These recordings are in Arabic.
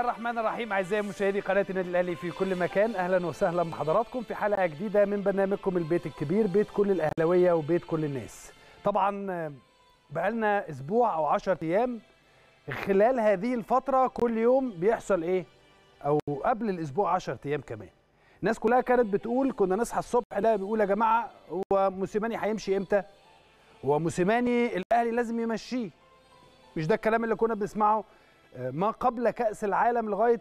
الله الرحمن الرحيم اعزائي مشاهدي قناه النادي الاهلي في كل مكان اهلا وسهلا بحضراتكم في حلقه جديده من برنامجكم البيت الكبير بيت كل الاهلاويه وبيت كل الناس طبعا بقالنا اسبوع او 10 ايام خلال هذه الفتره كل يوم بيحصل ايه او قبل الاسبوع 10 ايام كمان الناس كلها كانت بتقول كنا نصحى الصبح لا بيقول يا جماعه هو موسيماني هيمشي امتى هو موسيماني الاهلي لازم يمشيه مش ده الكلام اللي كنا بنسمعه ما قبل كأس العالم لغاية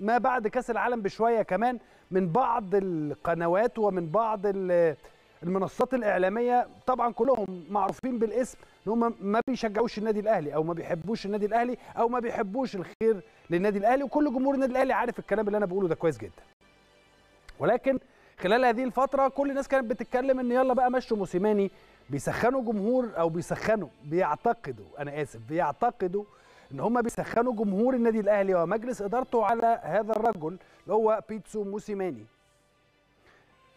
ما بعد كأس العالم بشوية كمان من بعض القنوات ومن بعض المنصات الإعلامية طبعا كلهم معروفين بالاسم ان هم ما بيشجعوش النادي الأهلي أو ما بيحبوش النادي الأهلي أو ما بيحبوش الخير للنادي الأهلي وكل جمهور النادي الأهلي عارف الكلام اللي أنا بقوله ده كويس جدا ولكن خلال هذه الفترة كل الناس كانت بتتكلم ان يلا بقى مشوا موسيماني بيسخنوا جمهور او بيسخنوا بيعتقدوا انا اسف بيعتقدوا ان هم بيسخنوا جمهور النادي الاهلي ومجلس ادارته على هذا الرجل اللي هو بيتسو موسيماني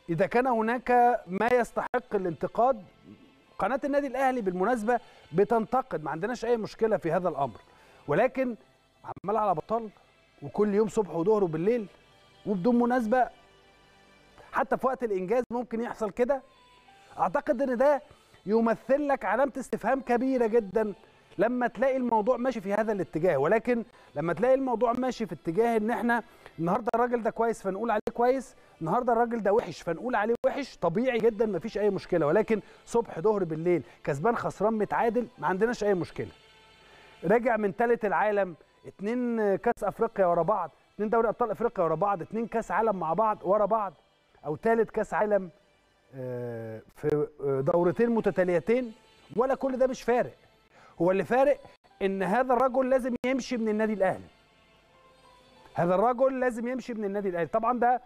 اذا كان هناك ما يستحق الانتقاد قناه النادي الاهلي بالمناسبه بتنتقد ما عندناش اي مشكله في هذا الامر ولكن عمال على بطال وكل يوم صبح وظهر وبالليل وبدون مناسبه حتى في وقت الانجاز ممكن يحصل كده اعتقد ان ده يمثل لك علامه استفهام كبيره جدا لما تلاقي الموضوع ماشي في هذا الاتجاه ولكن لما تلاقي الموضوع ماشي في اتجاه ان احنا النهارده الراجل ده كويس فنقول عليه كويس النهارده الراجل ده وحش فنقول عليه وحش طبيعي جدا مفيش اي مشكله ولكن صبح ظهر بالليل كسبان خسران متعادل ما عندناش اي مشكله راجع من ثالث العالم اتنين كاس افريقيا ورا بعض اتنين دوري ابطال افريقيا ورا بعض اتنين كاس عالم مع بعض ورا بعض او ثالث كاس عالم آه، في آه، دورتين متتاليتين ولا كل ده مش فارق هو اللي فارق ان هذا الرجل لازم يمشي من النادي الاهلي هذا الرجل لازم يمشي من النادي الاهلي طبعا ده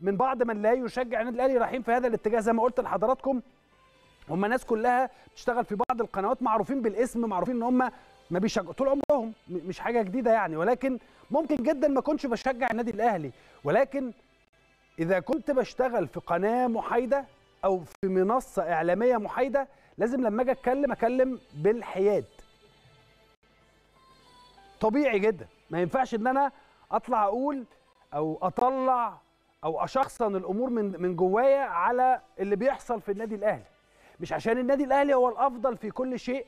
من بعض من لا يشجع النادي الاهلي رايحين في هذا الاتجاه زي ما قلت لحضراتكم هم ناس كلها بتشتغل في بعض القنوات معروفين بالاسم معروفين ان هم ما بيشجعوا طول عمرهم مش حاجه جديده يعني ولكن ممكن جدا ما كنتش بشجع النادي الاهلي ولكن اذا كنت بشتغل في قناه محايده او في منصه اعلاميه محايده لازم لما اجي اتكلم اكلم بالحياد طبيعي جدا ما ينفعش ان انا اطلع اقول او اطلع او اشخصن الامور من من جوايا على اللي بيحصل في النادي الاهلي مش عشان النادي الاهلي هو الافضل في كل شيء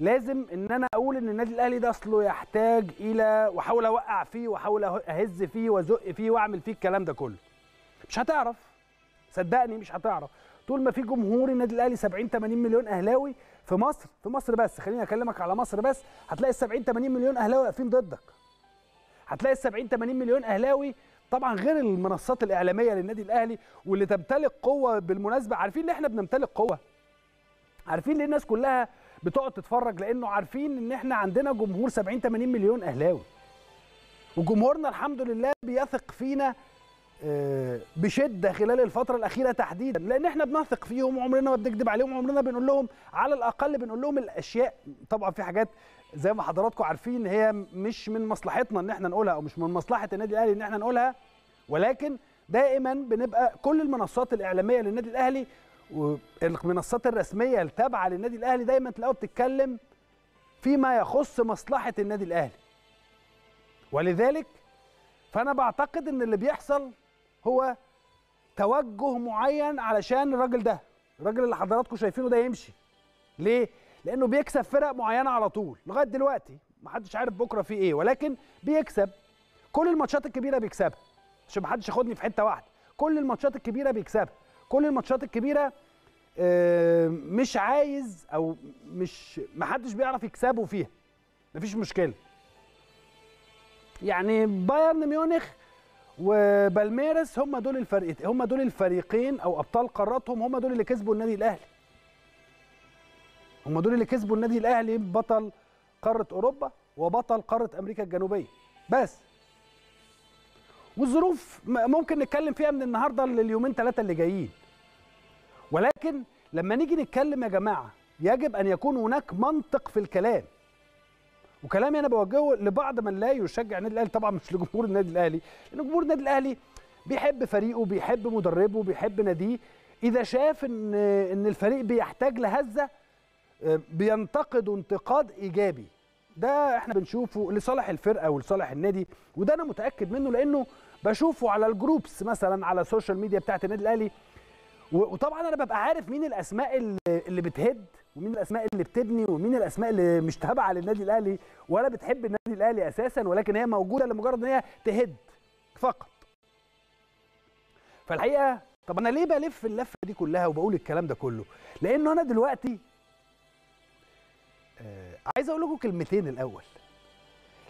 لازم ان انا اقول ان النادي الاهلي ده اصله يحتاج الى واحاول اوقع فيه واحاول أه-، اهز فيه وازق فيه واعمل فيه الكلام ده كله مش هتعرف صدقني مش هتعرف طول ما في جمهور النادي الاهلي 70 80 مليون اهلاوي في مصر في مصر بس خليني اكلمك على مصر بس هتلاقي ال 70 80 مليون اهلاوي واقفين ضدك هتلاقي ال 70 80 مليون اهلاوي طبعا غير المنصات الاعلاميه للنادي الاهلي واللي تمتلك قوه بالمناسبه عارفين ان احنا بنمتلك قوه عارفين ليه الناس كلها بتقعد تتفرج لانه عارفين ان احنا عندنا جمهور 70 80 مليون اهلاوي وجمهورنا الحمد لله بيثق فينا آه، بشده خلال الفتره الاخيره تحديدا لان احنا بنثق فيهم وعمرنا ما بنكذب عليهم وعمرنا بنقول لهم على الاقل بنقول لهم الاشياء طبعا في حاجات زي ما حضراتكم عارفين هي مش من مصلحتنا ان احنا نقولها او مش من مصلحه النادي الاهلي ان احنا نقولها ولكن دائما بنبقى كل المنصات الاعلاميه للنادي الاهلي والمنصات الرسميه التابعه للنادي الاهلي دايما تلاقوها بتتكلم فيما يخص مصلحه النادي الاهلي ولذلك فانا بعتقد ان اللي بيحصل هو توجه معين علشان الراجل ده الراجل اللي حضراتكم شايفينه ده يمشي ليه لانه بيكسب فرق معينه على طول لغايه دلوقتي ما حدش عارف بكره في ايه ولكن بيكسب كل الماتشات الكبيره بيكسبها عشان حدش ياخدني في حته واحده كل الماتشات الكبيره بيكسبها كل الماتشات الكبيره آه، مش عايز او مش ما حدش بيعرف يكسبه فيها مفيش مشكله يعني بايرن ميونخ وبالميرس هم دول الفريق هم دول الفريقين او ابطال قاراتهم هم دول اللي كسبوا النادي الاهلي هم دول اللي كسبوا النادي الاهلي بطل قاره اوروبا وبطل قاره امريكا الجنوبيه بس والظروف ممكن نتكلم فيها من النهارده لليومين ثلاثه اللي جايين ولكن لما نيجي نتكلم يا جماعه يجب ان يكون هناك منطق في الكلام وكلامي انا بوجهه لبعض من لا يشجع النادي الاهلي طبعا مش لجمهور النادي الاهلي لان جمهور النادي الاهلي بيحب فريقه بيحب مدربه بيحب ناديه اذا شاف ان ان الفريق بيحتاج لهزه آه، بينتقد انتقاد ايجابي ده احنا بنشوفه لصالح الفرقه ولصالح النادي وده انا متاكد منه لانه بشوفه على الجروبس مثلا على السوشيال ميديا بتاعت النادي الاهلي وطبعا انا ببقى عارف مين الاسماء اللي بتهد ومين الاسماء اللي بتبني ومين الاسماء اللي مش تابعه للنادي الاهلي ولا بتحب النادي الاهلي اساسا ولكن هي موجوده لمجرد ان هي تهد فقط فالحقيقه طب انا ليه بلف اللفه دي كلها وبقول الكلام ده كله لانه انا دلوقتي آه، عايز اقول لكم كلمتين الاول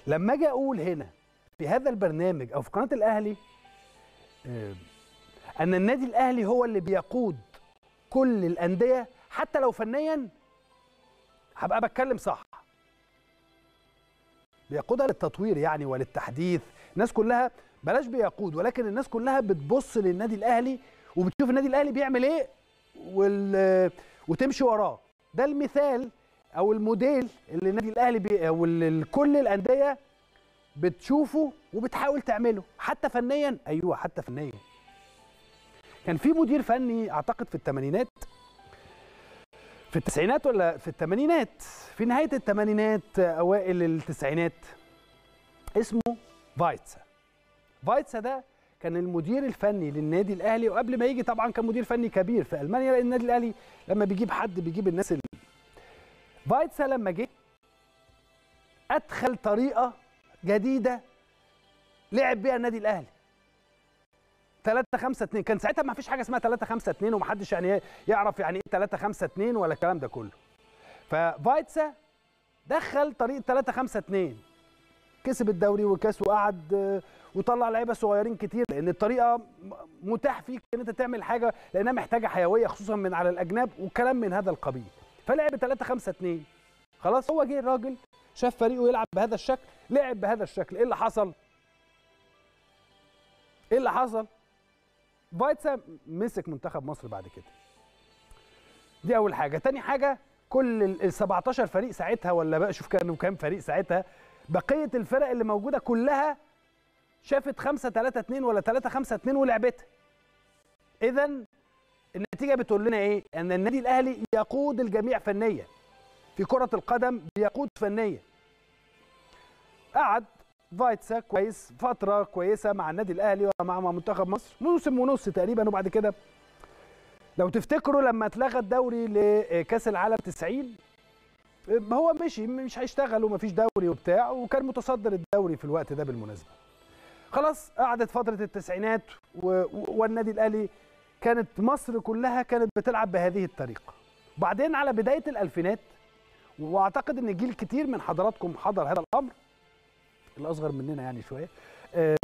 لما اجي اقول هنا في هذا البرنامج او في قناه الاهلي آه، ان النادي الاهلي هو اللي بيقود كل الانديه حتى لو فنيا هبقى بتكلم صح بيقودها للتطوير يعني وللتحديث الناس كلها بلاش بيقود ولكن الناس كلها بتبص للنادي الاهلي وبتشوف النادي الاهلي بيعمل ايه وال... وتمشي وراه ده المثال او الموديل اللي النادي الاهلي بي... او اللي كل الانديه بتشوفه وبتحاول تعمله حتى فنيا ايوه حتى فنيا كان في مدير فني اعتقد في الثمانينات في التسعينات ولا في الثمانينات في نهاية الثمانينات أوائل التسعينات اسمه فايتسا فايتسا ده كان المدير الفني للنادي الاهلي وقبل ما يجي طبعا كان مدير فني كبير في المانيا لان النادي الاهلي لما بيجيب حد بيجيب الناس اللي فايتسا لما جه ادخل طريقه جديده لعب بيها النادي الاهلي 3 5 2 كان ساعتها ما فيش حاجه اسمها 3 5 2 ومحدش يعني إيه يعرف يعني ايه 3 5 2 ولا الكلام ده كله ففايتسا دخل طريقه 3 5 2 كسب الدوري وكاس وقعد آه، وطلع لعيبه صغيرين كتير لان الطريقه متاح فيك ان انت تعمل حاجه لانها محتاجه حيويه خصوصا من على الاجناب وكلام من هذا القبيل فلعب 3 5 2 خلاص هو جه الراجل شاف فريقه يلعب بهذا الشكل لعب بهذا الشكل ايه اللي حصل ايه اللي حصل فايتسا مسك منتخب مصر بعد كده دي اول حاجه تاني حاجه كل ال 17 فريق ساعتها ولا بقى شوف كانوا كام فريق ساعتها بقيه الفرق اللي موجوده كلها شافت 5 3 2 ولا 3 5 2 ولعبتها اذا النتيجه بتقول لنا ايه ان النادي الاهلي يقود الجميع فنيا في كره القدم بيقود فنيا قعد فايتسا كويس فتره كويسه مع النادي الاهلي ومع منتخب مصر موسم ونص تقريبا وبعد كده لو تفتكروا لما اتلغى الدوري لكاس العالم 90 هو مشي مش هيشتغل ومفيش دوري وبتاع وكان متصدر الدوري في الوقت ده بالمناسبه خلاص قعدت فتره التسعينات والنادي الاهلي كانت مصر كلها كانت بتلعب بهذه الطريقه بعدين على بدايه الالفينات واعتقد ان جيل كتير من حضراتكم حضر هذا الامر الاصغر مننا يعني شويه آه،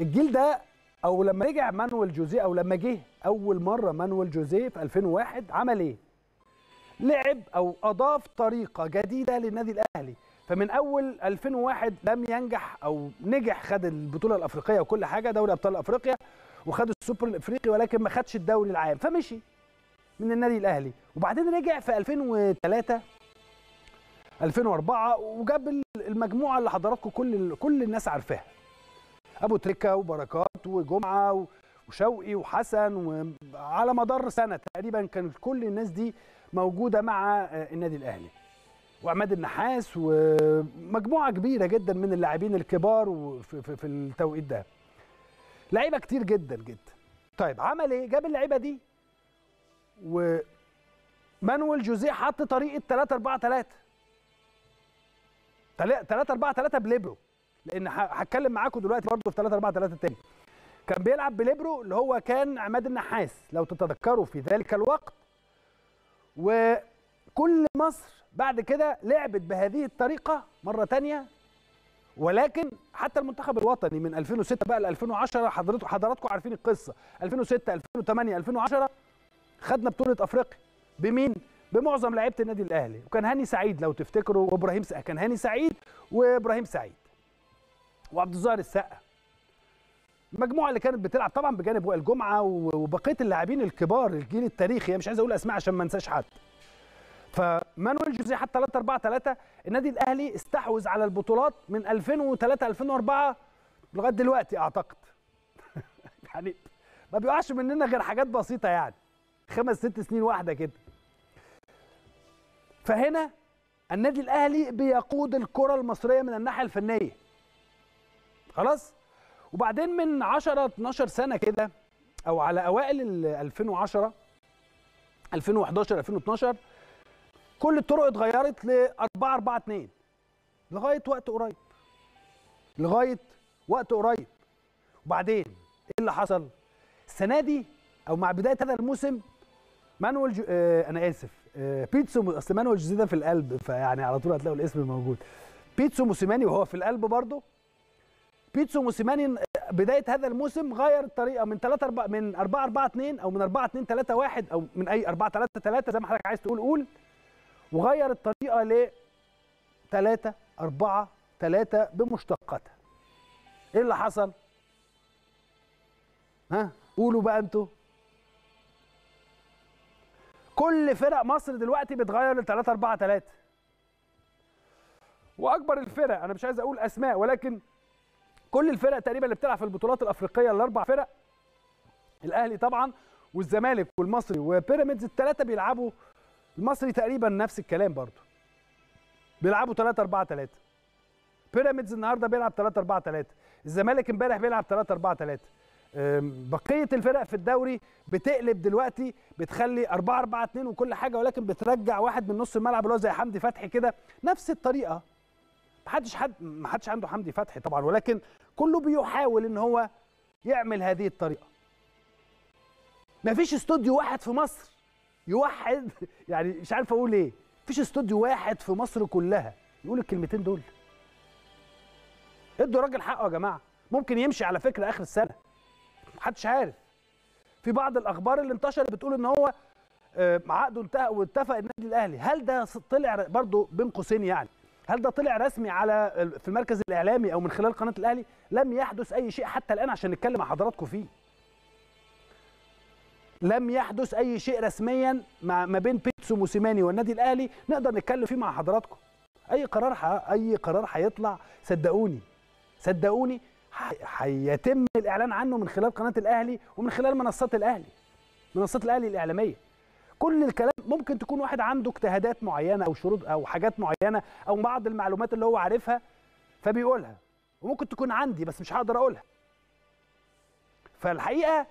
الجيل ده او لما رجع مانويل جوزيه او لما جه اول مره مانويل جوزيه في 2001 عمل ايه لعب او اضاف طريقه جديده للنادي الاهلي فمن اول 2001 لم ينجح او نجح خد البطوله الافريقيه وكل حاجه دوري ابطال افريقيا وخد السوبر الافريقي ولكن ما خدش الدوري العام فمشي من النادي الاهلي وبعدين رجع في 2003 2004 وجاب المجموعه اللي حضراتكم كل كل الناس عارفاها ابو تريكه وبركات وجمعه وشوقي وحسن وعلى مدار سنه تقريبا كان كل الناس دي موجوده مع آه، النادي الاهلي وعماد النحاس ومجموعه كبيره جدا من اللاعبين الكبار في التوقيت ده لعيبه كتير جدا جدا طيب عمل ايه جاب اللعيبه دي ومانويل جوزيه حط طريقه 3 4 3 3 4 3 بليبرو لان هتكلم معاكم دلوقتي برضه في 3 4 3 تاني كان بيلعب بليبرو اللي هو كان عماد النحاس لو تتذكروا في ذلك الوقت وكل مصر بعد كده لعبت بهذه الطريقه مره تانية ولكن حتى المنتخب الوطني من 2006 بقى ل 2010 حضرتكم حضراتكم عارفين القصه 2006 2008 2010 خدنا بطوله افريقيا بمين بمعظم لعيبه النادي الاهلي وكان هاني سعيد لو تفتكروا وابراهيم سعيد كان هاني سعيد وابراهيم سعيد وعبد الظاهر السقا المجموعه اللي كانت بتلعب طبعا بجانب وائل جمعه وبقيه اللاعبين الكبار الجيل التاريخي مش عايز اقول اسماء عشان ما انساش حد فمانويل جوزيه حتى 3 4 3 النادي الاهلي استحوذ على البطولات من 2003 2004 لغايه دلوقتي اعتقد يعني ما بيقعش مننا غير حاجات بسيطه يعني خمس ست سنين واحده كده فهنا النادي الاهلي بيقود الكره المصريه من الناحيه الفنيه خلاص وبعدين من 10 12 سنه كده او على اوائل 2010 2011 2012 كل الطرق اتغيرت ل 4 4 2 لغايه وقت قريب لغايه وقت قريب وبعدين ايه اللي حصل السنه دي او مع بدايه هذا الموسم مانويل جو... آه انا اسف آه، بيتسو اصل مانويل جوزيه في القلب فيعني على طول هتلاقوا الاسم موجود بيتسو موسيماني وهو في القلب برضه بيتسو موسيماني بدايه هذا الموسم غير الطريقه من 3 4 من 4 4 2 او من 4 2 3 1 او من اي 4 3 3 زي ما حضرتك عايز تقول قول وغير الطريقه ل 3 4 3 بمشتقاتها ايه اللي حصل ها قولوا بقى انتوا كل فرق مصر دلوقتي بتغير ل 3 4 3 واكبر الفرق انا مش عايز اقول اسماء ولكن كل الفرق تقريبا اللي بتلعب في البطولات الافريقيه الاربع فرق الاهلي طبعا والزمالك والمصري وبيراميدز الثلاثه بيلعبوا المصري تقريبا نفس الكلام برضو بيلعبوا 3 4 3 بيراميدز النهارده بيلعب 3 4 3 الزمالك امبارح بيلعب 3 4 3 بقيه الفرق في الدوري بتقلب دلوقتي بتخلي 4 4 2 وكل حاجه ولكن بترجع واحد من نص الملعب اللي هو زي حمدي فتحي كده نفس الطريقه محدش حد محدش عنده حمدي فتحي طبعا ولكن كله بيحاول ان هو يعمل هذه الطريقه مفيش استوديو واحد في مصر يوحد يعني مش عارف اقول ايه مفيش استوديو واحد في مصر كلها يقول الكلمتين دول ادوا الراجل حقه يا جماعه ممكن يمشي على فكره اخر السنه محدش عارف في بعض الاخبار اللي انتشرت بتقول ان هو آه، عقده انتهى واتفق النادي الاهلي هل ده طلع برضه بين قوسين يعني هل ده طلع رسمي على في المركز الاعلامي او من خلال قناه الاهلي لم يحدث اي شيء حتى الان عشان نتكلم مع حضراتكم فيه لم يحدث اي شيء رسميا ما بين بيتسو موسيماني والنادي الاهلي نقدر نتكلم فيه مع حضراتكم اي قرار اي قرار هيطلع صدقوني صدقوني هيتم الاعلان عنه من خلال قناه الاهلي ومن خلال منصات الاهلي منصات الاهلي الاعلاميه كل الكلام ممكن تكون واحد عنده اجتهادات معينه او شروط او حاجات معينه او بعض المعلومات اللي هو عارفها فبيقولها وممكن تكون عندي بس مش هقدر اقولها فالحقيقه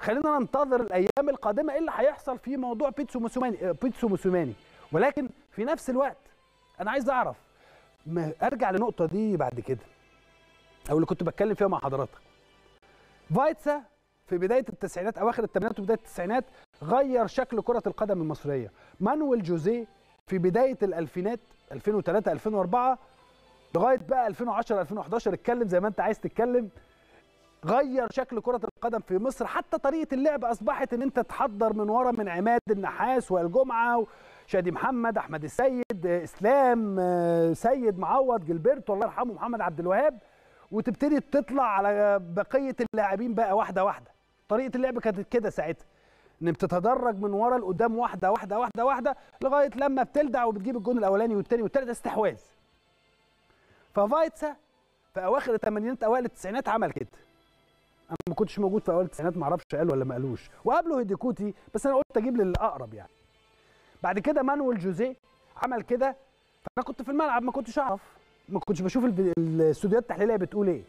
خلينا ننتظر الايام القادمه ايه اللي هيحصل في موضوع بيتسو موسوماني بيتسو موسوماني ولكن في نفس الوقت انا عايز اعرف ما ارجع للنقطه دي بعد كده او اللي كنت بتكلم فيها مع حضراتك فايتسا في بدايه التسعينات اواخر الثمانينات وبدايه التسعينات غير شكل كره القدم المصريه مانويل جوزيه في بدايه الالفينات 2003 2004 لغايه بقى 2010 2011 اتكلم زي ما انت عايز تتكلم غير شكل كره القدم في مصر حتى طريقه اللعب اصبحت ان انت تحضر من ورا من عماد النحاس والجمعه شادي محمد احمد السيد اسلام آه، سيد معوض جلبرت والله يرحمه محمد عبد الوهاب وتبتدي تطلع على بقيه اللاعبين بقى واحده واحده طريقه اللعب كانت كده ساعتها ان بتتدرج من ورا لقدام واحده واحده واحده واحده لغايه لما بتلدع وبتجيب الجون الاولاني والثاني والثالث استحواذ ففايتسا في اواخر الثمانينات اوائل التسعينات عمل كده انا ما كنتش موجود في اوائل التسعينات ما اعرفش قال ولا ما قالوش وقبله هيديكوتي بس انا قلت اجيب للاقرب يعني بعد كده مانويل جوزيه عمل كده فانا كنت في الملعب ما كنتش اعرف ما كنتش بشوف الاستوديوهات التحليليه بتقول ايه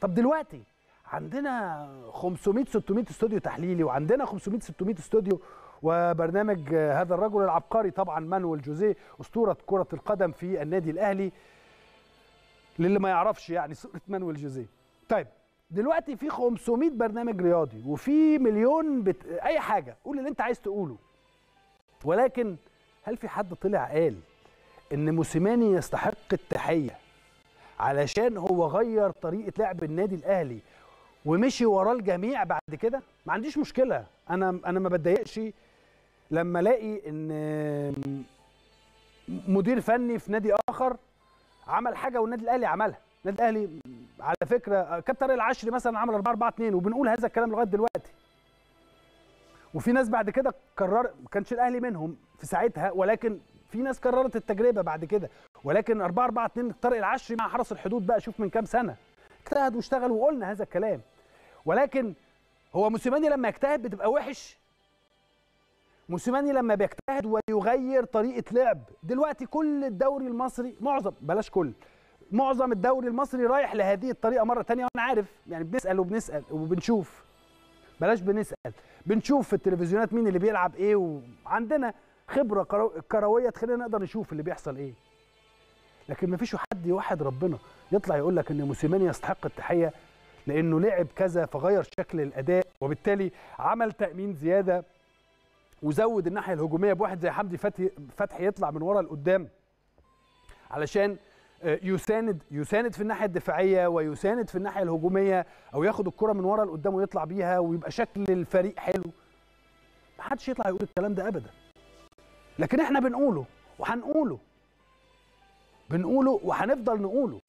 طب دلوقتي عندنا 500 600 استوديو تحليلي وعندنا 500 600 استوديو وبرنامج هذا الرجل العبقري طبعا مانويل جوزيه اسطوره كره القدم في النادي الاهلي للي ما يعرفش يعني صوره مانويل جوزيه طيب دلوقتي في 500 برنامج رياضي وفي مليون بت... اي حاجه قول اللي انت عايز تقوله ولكن هل في حد طلع قال ان موسيماني يستحق التحيه علشان هو غير طريقه لعب النادي الاهلي ومشي وراه الجميع بعد كده ما عنديش مشكله انا انا ما بتضايقش لما الاقي ان مدير فني في نادي اخر عمل حاجه والنادي الاهلي عملها النادي الاهلي على فكره كابتن العشري مثلا عمل 4 4 2 وبنقول هذا الكلام لغايه دلوقتي وفي ناس بعد كده قرر ما كانش الاهلي منهم في ساعتها ولكن في ناس كررت التجربه بعد كده ولكن 4 4 2 طارق العشري مع حرس الحدود بقى شوف من كام سنه اجتهد واشتغل وقلنا هذا الكلام ولكن هو موسيماني لما يجتهد بتبقى وحش موسيماني لما بيجتهد ويغير طريقه لعب دلوقتي كل الدوري المصري معظم بلاش كل معظم الدوري المصري رايح لهذه الطريقه مره ثانيه وانا عارف يعني بنسال وبنسال وبنشوف بلاش بنسال بنشوف في التلفزيونات مين اللي بيلعب ايه وعندنا خبره كرويه تخلينا نقدر نشوف اللي بيحصل ايه لكن ما فيش حد يوحد ربنا يطلع يقول لك ان موسيماني يستحق التحيه لانه لعب كذا فغير شكل الاداء وبالتالي عمل تامين زياده وزود الناحيه الهجوميه بواحد زي حمدي فتحي فتحي يطلع من ورا لقدام علشان آه، يساند يساند في الناحيه الدفاعيه ويساند في الناحيه الهجوميه او ياخد الكره من ورا لقدام ويطلع بيها ويبقى شكل الفريق حلو محدش يطلع يقول الكلام ده ابدا لكن احنا بنقوله وهنقوله بنقوله وهنفضل نقوله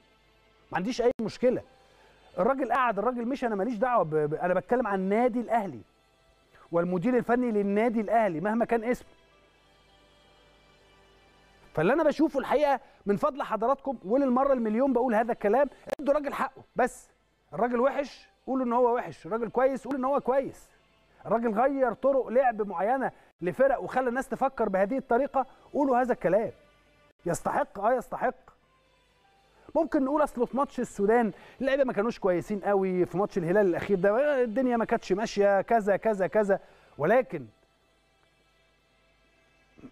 ما عنديش اي مشكله الراجل قعد الراجل مشي انا ماليش دعوه ب... انا بتكلم عن النادي الاهلي والمدير الفني للنادي الاهلي مهما كان اسمه فاللي انا بشوفه الحقيقه من فضل حضراتكم وللمره المليون بقول هذا الكلام ادوا الراجل حقه بس الراجل وحش قولوا ان هو وحش الراجل كويس قولوا ان هو كويس الراجل غير طرق لعب معينه لفرق وخلى الناس تفكر بهذه الطريقه قولوا هذا الكلام يستحق اه يستحق ممكن نقول اصل في ماتش السودان اللعيبه ما كانوش كويسين قوي في ماتش الهلال الاخير ده آه، الدنيا ما كانتش ماشيه كذا كذا كذا ولكن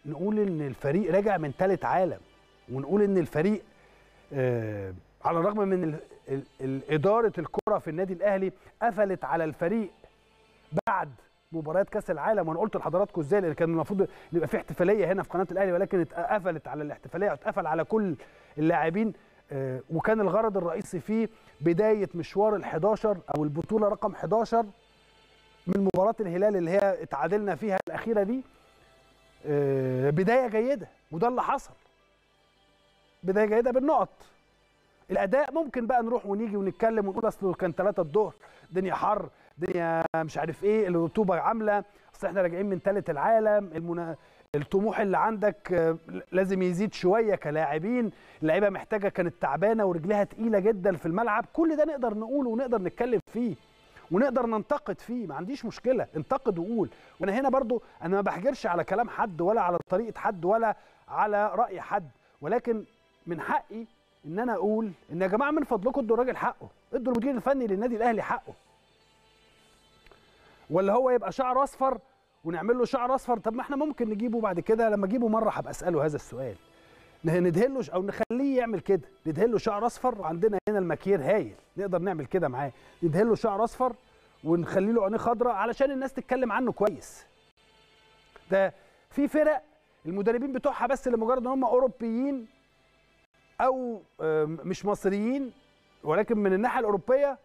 نقول ان الفريق رجع من ثالث عالم ونقول ان الفريق آه على الرغم من الـ الـ الـ اداره الكره في النادي الاهلي قفلت على الفريق بعد مباريات كاس العالم وانا قلت لحضراتكم ازاي لان كان المفروض يبقى في احتفاليه هنا في قناه الاهلي ولكن اتقفلت على الاحتفاليه اتقفل على كل اللاعبين آه، وكان الغرض الرئيسي فيه بدايه مشوار ال11 او البطوله رقم 11 من مباراه الهلال اللي هي اتعادلنا فيها الاخيره دي آه، بدايه جيده وده اللي حصل بدايه جيده بالنقط الاداء ممكن بقى نروح ونيجي ونتكلم ونقول اصله كان 3 الظهر الدنيا حر الدنيا مش عارف ايه الرطوبه عامله اصل احنا راجعين من ثالث العالم المنا... الطموح اللي عندك آه، لازم يزيد شويه كلاعبين اللعيبه محتاجه كانت تعبانه ورجلها تقيله جدا في الملعب كل ده نقدر نقوله ونقدر نتكلم فيه ونقدر ننتقد فيه ما عنديش مشكله انتقد وقول وانا هنا برضو انا ما بحجرش على كلام حد ولا على طريقه حد ولا على راي حد ولكن من حقي ان انا اقول ان يا جماعه من فضلكم ادوا الراجل حقه ادوا المدير الفني للنادي الاهلي حقه ولا هو يبقى شعره اصفر ونعمل له شعر اصفر طب ما احنا ممكن نجيبه بعد كده لما اجيبه مره هبقى اساله هذا السؤال ندهله او نخليه يعمل كده ندهله شعر اصفر وعندنا هنا المكير هايل نقدر نعمل كده معاه ندهله شعر اصفر ونخلي له عينيه خضراء علشان الناس تتكلم عنه كويس ده في فرق المدربين بتوعها بس لمجرد ان هم اوروبيين او آه، مش مصريين ولكن من الناحيه الاوروبيه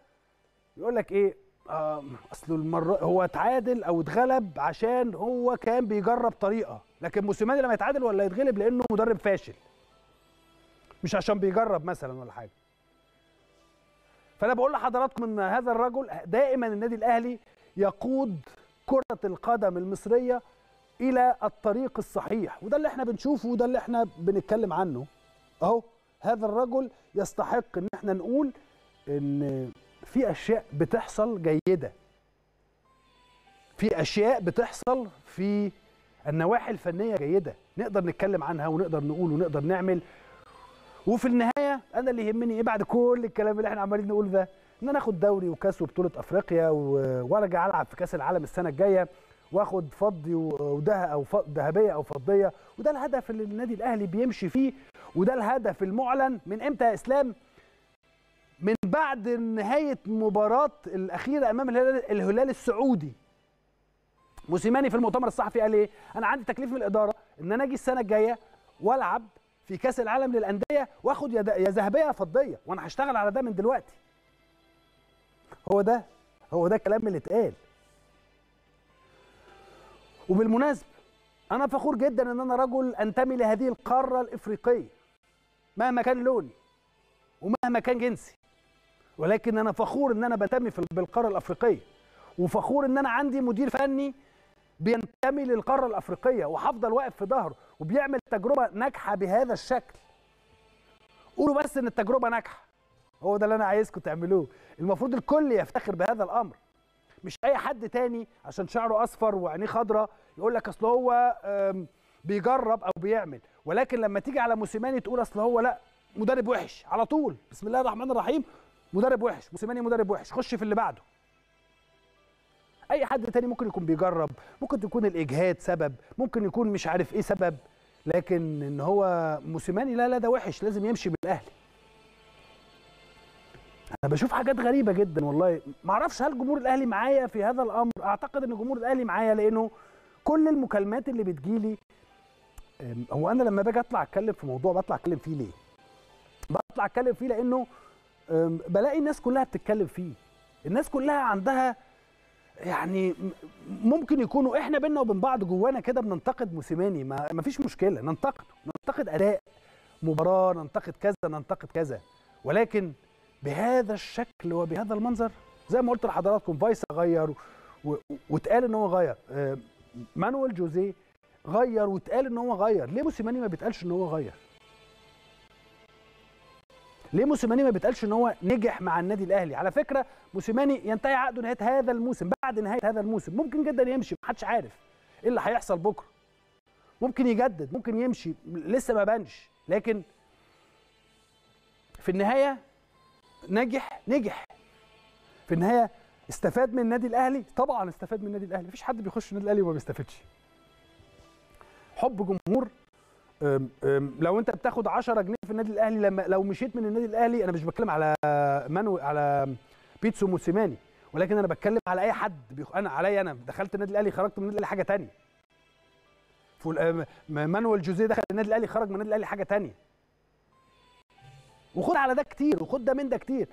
يقول لك ايه اصل المره هو اتعادل او اتغلب عشان هو كان بيجرب طريقه لكن موسيماني لما يتعادل ولا يتغلب لانه مدرب فاشل مش عشان بيجرب مثلا ولا حاجه فانا بقول لحضراتكم ان هذا الرجل دائما النادي الاهلي يقود كره القدم المصريه الى الطريق الصحيح وده اللي احنا بنشوفه وده اللي احنا بنتكلم عنه اهو هذا الرجل يستحق ان احنا نقول ان في اشياء بتحصل جيده في اشياء بتحصل في النواحي الفنيه جيده نقدر نتكلم عنها ونقدر نقول ونقدر نعمل وفي النهايه انا اللي يهمني ايه بعد كل الكلام اللي احنا عمالين نقول ده ان انا اخد دوري وكاس وبطوله افريقيا وارجع العب في كاس العالم السنه الجايه واخد فضي وده او ذهبيه او فضيه وده الهدف اللي النادي الاهلي بيمشي فيه وده الهدف المعلن من امتى يا اسلام من بعد نهايه مباراه الاخيره امام الهلال, الهلال السعودي موسيماني في المؤتمر الصحفي قال ايه انا عندي تكليف من الاداره ان انا اجي السنه الجايه والعب في كاس العالم للانديه واخد يا ذهبيه يا فضيه وانا هشتغل على ده من دلوقتي هو ده هو ده الكلام اللي اتقال وبالمناسبه انا فخور جدا ان انا رجل انتمي لهذه القاره الافريقيه مهما كان لوني ومهما كان جنسي ولكن انا فخور ان انا بنتمي بالقاره الافريقيه وفخور ان انا عندي مدير فني بينتمي للقاره الافريقيه وهفضل واقف في ظهره وبيعمل تجربه ناجحه بهذا الشكل قولوا بس ان التجربه ناجحه هو ده اللي انا عايزكم تعملوه المفروض الكل يفتخر بهذا الامر مش اي حد تاني عشان شعره اصفر وعينيه خضراء يقول لك اصل هو بيجرب او بيعمل ولكن لما تيجي على موسيماني تقول اصل هو لا مدرب وحش على طول بسم الله الرحمن الرحيم مدرب وحش موسيماني مدرب وحش خش في اللي بعده اي حد تاني ممكن يكون بيجرب ممكن تكون الاجهاد سبب ممكن يكون مش عارف ايه سبب لكن ان هو موسيماني لا لا ده وحش لازم يمشي بالاهلي انا بشوف حاجات غريبه جدا والله ما اعرفش هل جمهور الاهلي معايا في هذا الامر اعتقد ان جمهور الاهلي معايا لانه كل المكالمات اللي بتجيلي هو انا لما باجي اطلع اتكلم في موضوع بطلع اتكلم فيه ليه بطلع اتكلم فيه لانه بلاقي الناس كلها بتتكلم فيه الناس كلها عندها يعني ممكن يكونوا احنا بينا وبين بعض جوانا كده بننتقد موسيماني ما فيش مشكله ننتقد ننتقد اداء مباراه ننتقد كذا ننتقد كذا ولكن بهذا الشكل وبهذا المنظر زي ما قلت لحضراتكم فايس غير واتقال ان هو غير مانويل جوزيه غير واتقال ان هو غير ليه موسيماني ما بيتقالش ان هو غير ليه موسيماني ما بيتقالش ان هو نجح مع النادي الاهلي على فكره موسيماني ينتهي عقده نهايه هذا الموسم بعد نهايه هذا الموسم ممكن جدا يمشي محدش عارف ايه اللي هيحصل بكره ممكن يجدد ممكن يمشي لسه ما بانش لكن في النهايه نجح نجح في النهايه استفاد من النادي الاهلي طبعا استفاد من النادي الاهلي مفيش حد بيخش النادي الاهلي وما بيستفادش حب جمهور لو انت بتاخد 10 جنيه في النادي الاهلي لما لو مشيت من النادي الاهلي انا مش بتكلم على مانو على بيتسو موسيماني ولكن انا بتكلم على اي حد بيخ... انا عليا انا دخلت النادي الاهلي خرجت من النادي الاهلي حاجه ثانيه فول... مانويل جوزيه دخل النادي الاهلي خرج من النادي الاهلي حاجه ثانيه وخد على ده كتير وخد ده من ده كتير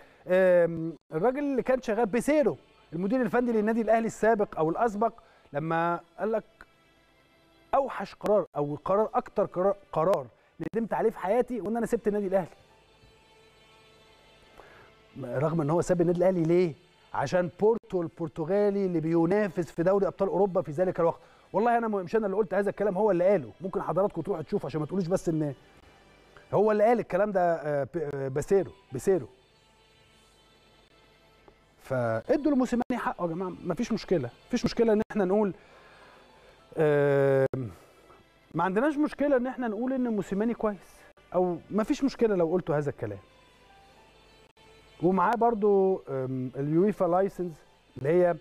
الراجل اللي كان شغال بيسيرو المدير الفني للنادي الاهلي السابق او الاسبق لما قال لك اوحش قرار او قرار اكتر قرار ندمت عليه في حياتي وان انا سبت النادي الاهلي رغم ان هو ساب النادي الاهلي ليه عشان بورتو البرتغالي اللي بينافس في دوري ابطال اوروبا في ذلك الوقت والله انا مش انا اللي قلت هذا الكلام هو اللي قاله ممكن حضراتكم تروحوا تشوفوا عشان ما تقولوش بس ان هو اللي قال الكلام ده آه، بسيرو آه، بسيرو فادوا لموسيماني حقه يا جماعه مفيش مشكله مفيش مشكله ان احنا نقول ما عندناش مشكله ان احنا نقول ان موسيماني كويس او ما فيش مشكله لو قلتوا هذا الكلام ومعاه برضو اليويفا لايسنس اللي هي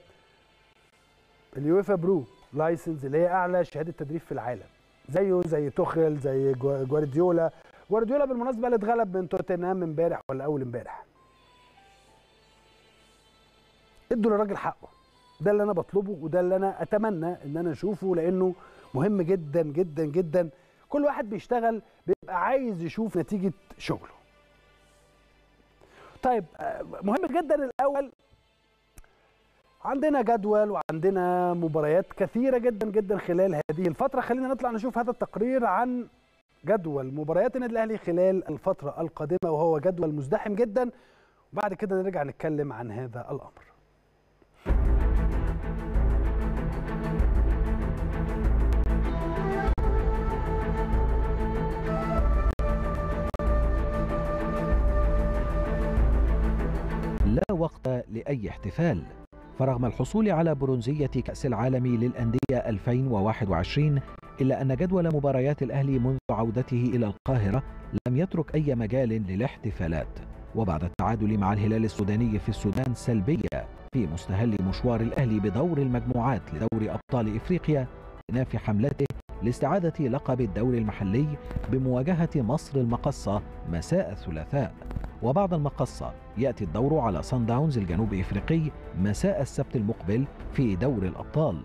اليويفا برو لايسنس اللي هي اعلى شهاده تدريب في العالم زيه زي توخل زي جوارديولا جوارديولا بالمناسبه اللي اتغلب من توتنهام امبارح ولا اول امبارح ادوا للراجل حقه ده اللي انا بطلبه وده اللي انا اتمنى ان انا اشوفه لانه مهم جدا جدا جدا كل واحد بيشتغل بيبقى عايز يشوف نتيجه شغله طيب آه، مهم جدا الاول عندنا جدول وعندنا مباريات كثيره جدا جدا خلال هذه الفتره خلينا نطلع نشوف هذا التقرير عن جدول مباريات النادي الاهلي خلال الفتره القادمه وهو جدول مزدحم جدا وبعد كده نرجع نتكلم عن هذا الامر لا وقت لأي احتفال فرغم الحصول على برونزية كأس العالم للأندية 2021 إلا أن جدول مباريات الأهلي منذ عودته إلى القاهرة لم يترك أي مجال للاحتفالات وبعد التعادل مع الهلال السوداني في السودان سلبية في مستهل مشوار الأهلي بدور المجموعات لدور أبطال إفريقيا في حملته لاستعادة لقب الدوري المحلي بمواجهة مصر المقصة مساء الثلاثاء وبعد المقصة يأتي الدور على سان داونز الجنوب إفريقي مساء السبت المقبل في دور الأبطال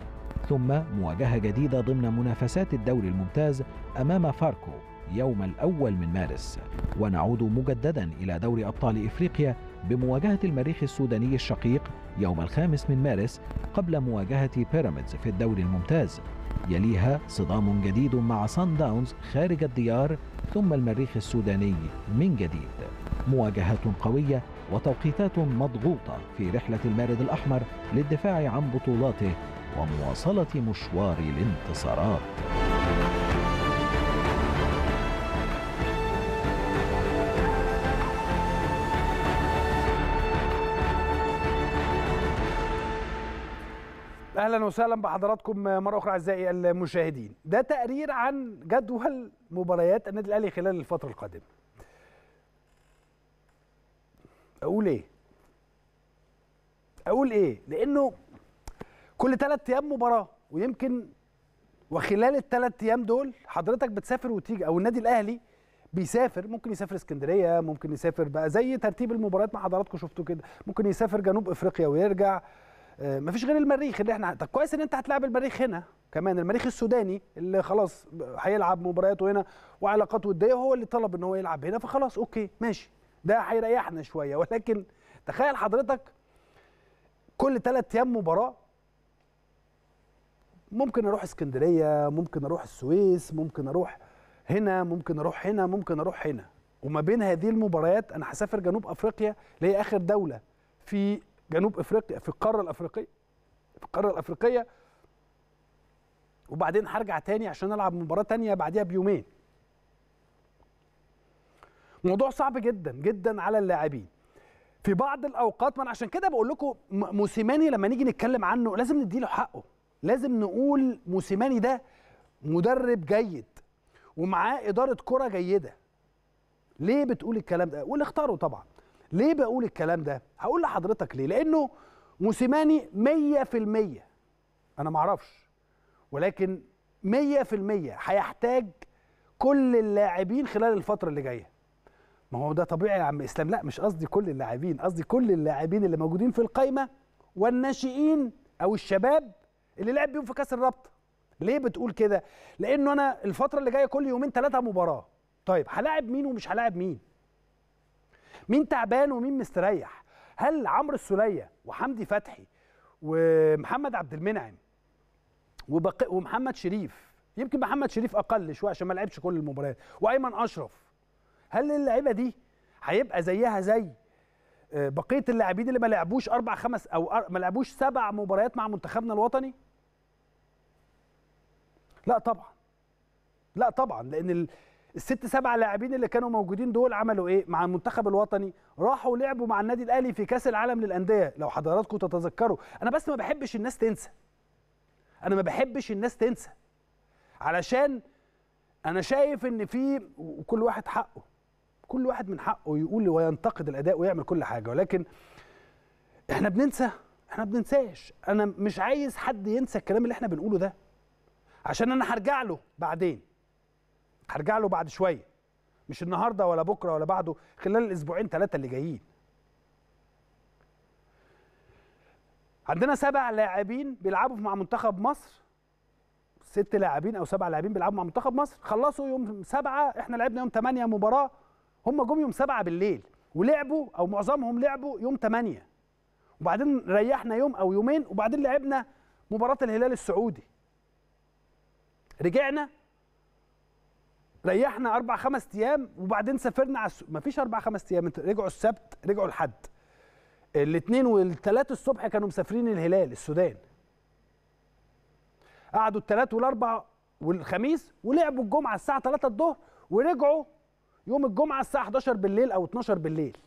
ثم مواجهة جديدة ضمن منافسات الدوري الممتاز أمام فاركو يوم الأول من مارس ونعود مجددا إلى دوري أبطال إفريقيا بمواجهة المريخ السوداني الشقيق يوم الخامس من مارس قبل مواجهة بيراميدز في الدوري الممتاز يليها صدام جديد مع سان داونز خارج الديار ثم المريخ السوداني من جديد مواجهات قوية وتوقيتات مضغوطة في رحلة المارد الأحمر للدفاع عن بطولاته ومواصلة مشوار الانتصارات اهلا وسهلا بحضراتكم مره اخرى اعزائي المشاهدين ده تقرير عن جدول مباريات النادي الاهلي خلال الفتره القادمه اقول ايه اقول ايه لانه كل ثلاث ايام مباراه ويمكن وخلال الثلاث ايام دول حضرتك بتسافر وتيجي او النادي الاهلي بيسافر ممكن يسافر اسكندريه ممكن يسافر بقى زي ترتيب المباريات مع حضراتكم شفتوا كده ممكن يسافر جنوب افريقيا ويرجع آه، مفيش غير المريخ اللي احنا طب كويس ان انت هتلعب المريخ هنا كمان المريخ السوداني اللي خلاص هيلعب مبارياته هنا وعلاقات وديه هو اللي طلب ان هو يلعب هنا فخلاص اوكي ماشي ده هيريحنا شويه ولكن تخيل حضرتك كل ثلاث ايام مباراه ممكن اروح اسكندريه ممكن اروح السويس ممكن اروح هنا ممكن اروح هنا ممكن اروح هنا وما بين هذه المباريات انا هسافر جنوب افريقيا اللي هي اخر دوله في جنوب افريقيا في القاره الافريقيه في القاره الافريقيه وبعدين هرجع تاني عشان العب مباراه تانية بعديها بيومين موضوع صعب جدا جدا على اللاعبين في بعض الاوقات ما انا عشان كده بقول لكم موسيماني لما نيجي نتكلم عنه لازم نديله حقه لازم نقول موسيماني ده مدرب جيد ومعاه اداره كره جيده ليه بتقول الكلام ده واللي اختاره طبعا ليه بقول الكلام ده هقول لحضرتك ليه لانه موسيماني 100% انا معرفش ولكن 100% هيحتاج كل اللاعبين خلال الفتره اللي جايه ما هو ده طبيعي يا عم اسلام لا مش قصدي كل اللاعبين قصدي كل اللاعبين اللي موجودين في القايمه والناشئين او الشباب اللي لعب بيهم في كاس الرابطه ليه بتقول كده لانه انا الفتره اللي جايه كل يومين ثلاثه مباراه طيب هلاعب مين ومش هلاعب مين مين تعبان ومين مستريح هل عمرو السوليه وحمدي فتحي ومحمد عبد المنعم وبق... ومحمد شريف يمكن محمد شريف اقل شويه عشان ما لعبش كل المباريات وايمن اشرف هل اللعيبه دي هيبقى زيها زي آه، بقيه اللاعبين اللي ما لعبوش اربع خمس او ما لعبوش سبع مباريات مع منتخبنا الوطني لا طبعا لا طبعا لان ال... الست سبع لاعبين اللي كانوا موجودين دول عملوا ايه مع المنتخب الوطني راحوا لعبوا مع النادي الاهلي في كاس العالم للانديه لو حضراتكم تتذكروا انا بس ما بحبش الناس تنسى انا ما بحبش الناس تنسى علشان انا شايف ان في وكل واحد حقه كل واحد من حقه يقول وينتقد الاداء ويعمل كل حاجه ولكن احنا بننسى احنا بننساش انا مش عايز حد ينسى الكلام اللي احنا بنقوله ده عشان انا هرجع له بعدين هرجع له بعد شويه مش النهارده ولا بكره ولا بعده خلال الاسبوعين ثلاثه اللي جايين عندنا سبع لاعبين بيلعبوا مع منتخب مصر ست لاعبين او سبع لاعبين بيلعبوا مع منتخب مصر خلصوا يوم سبعة احنا لعبنا يوم 8 مباراه هم جم يوم سبعة بالليل ولعبوا او معظمهم لعبوا يوم 8 وبعدين ريحنا يوم او يومين وبعدين لعبنا مباراه الهلال السعودي رجعنا ريحنا اربع خمس ايام وبعدين سافرنا على السوق مفيش اربع خمس ايام رجعوا السبت رجعوا الحد الاثنين والثلاث الصبح كانوا مسافرين الهلال السودان قعدوا الثلاث والاربع والخميس ولعبوا الجمعه الساعه 3 الظهر ورجعوا يوم الجمعه الساعه 11 بالليل او 12 بالليل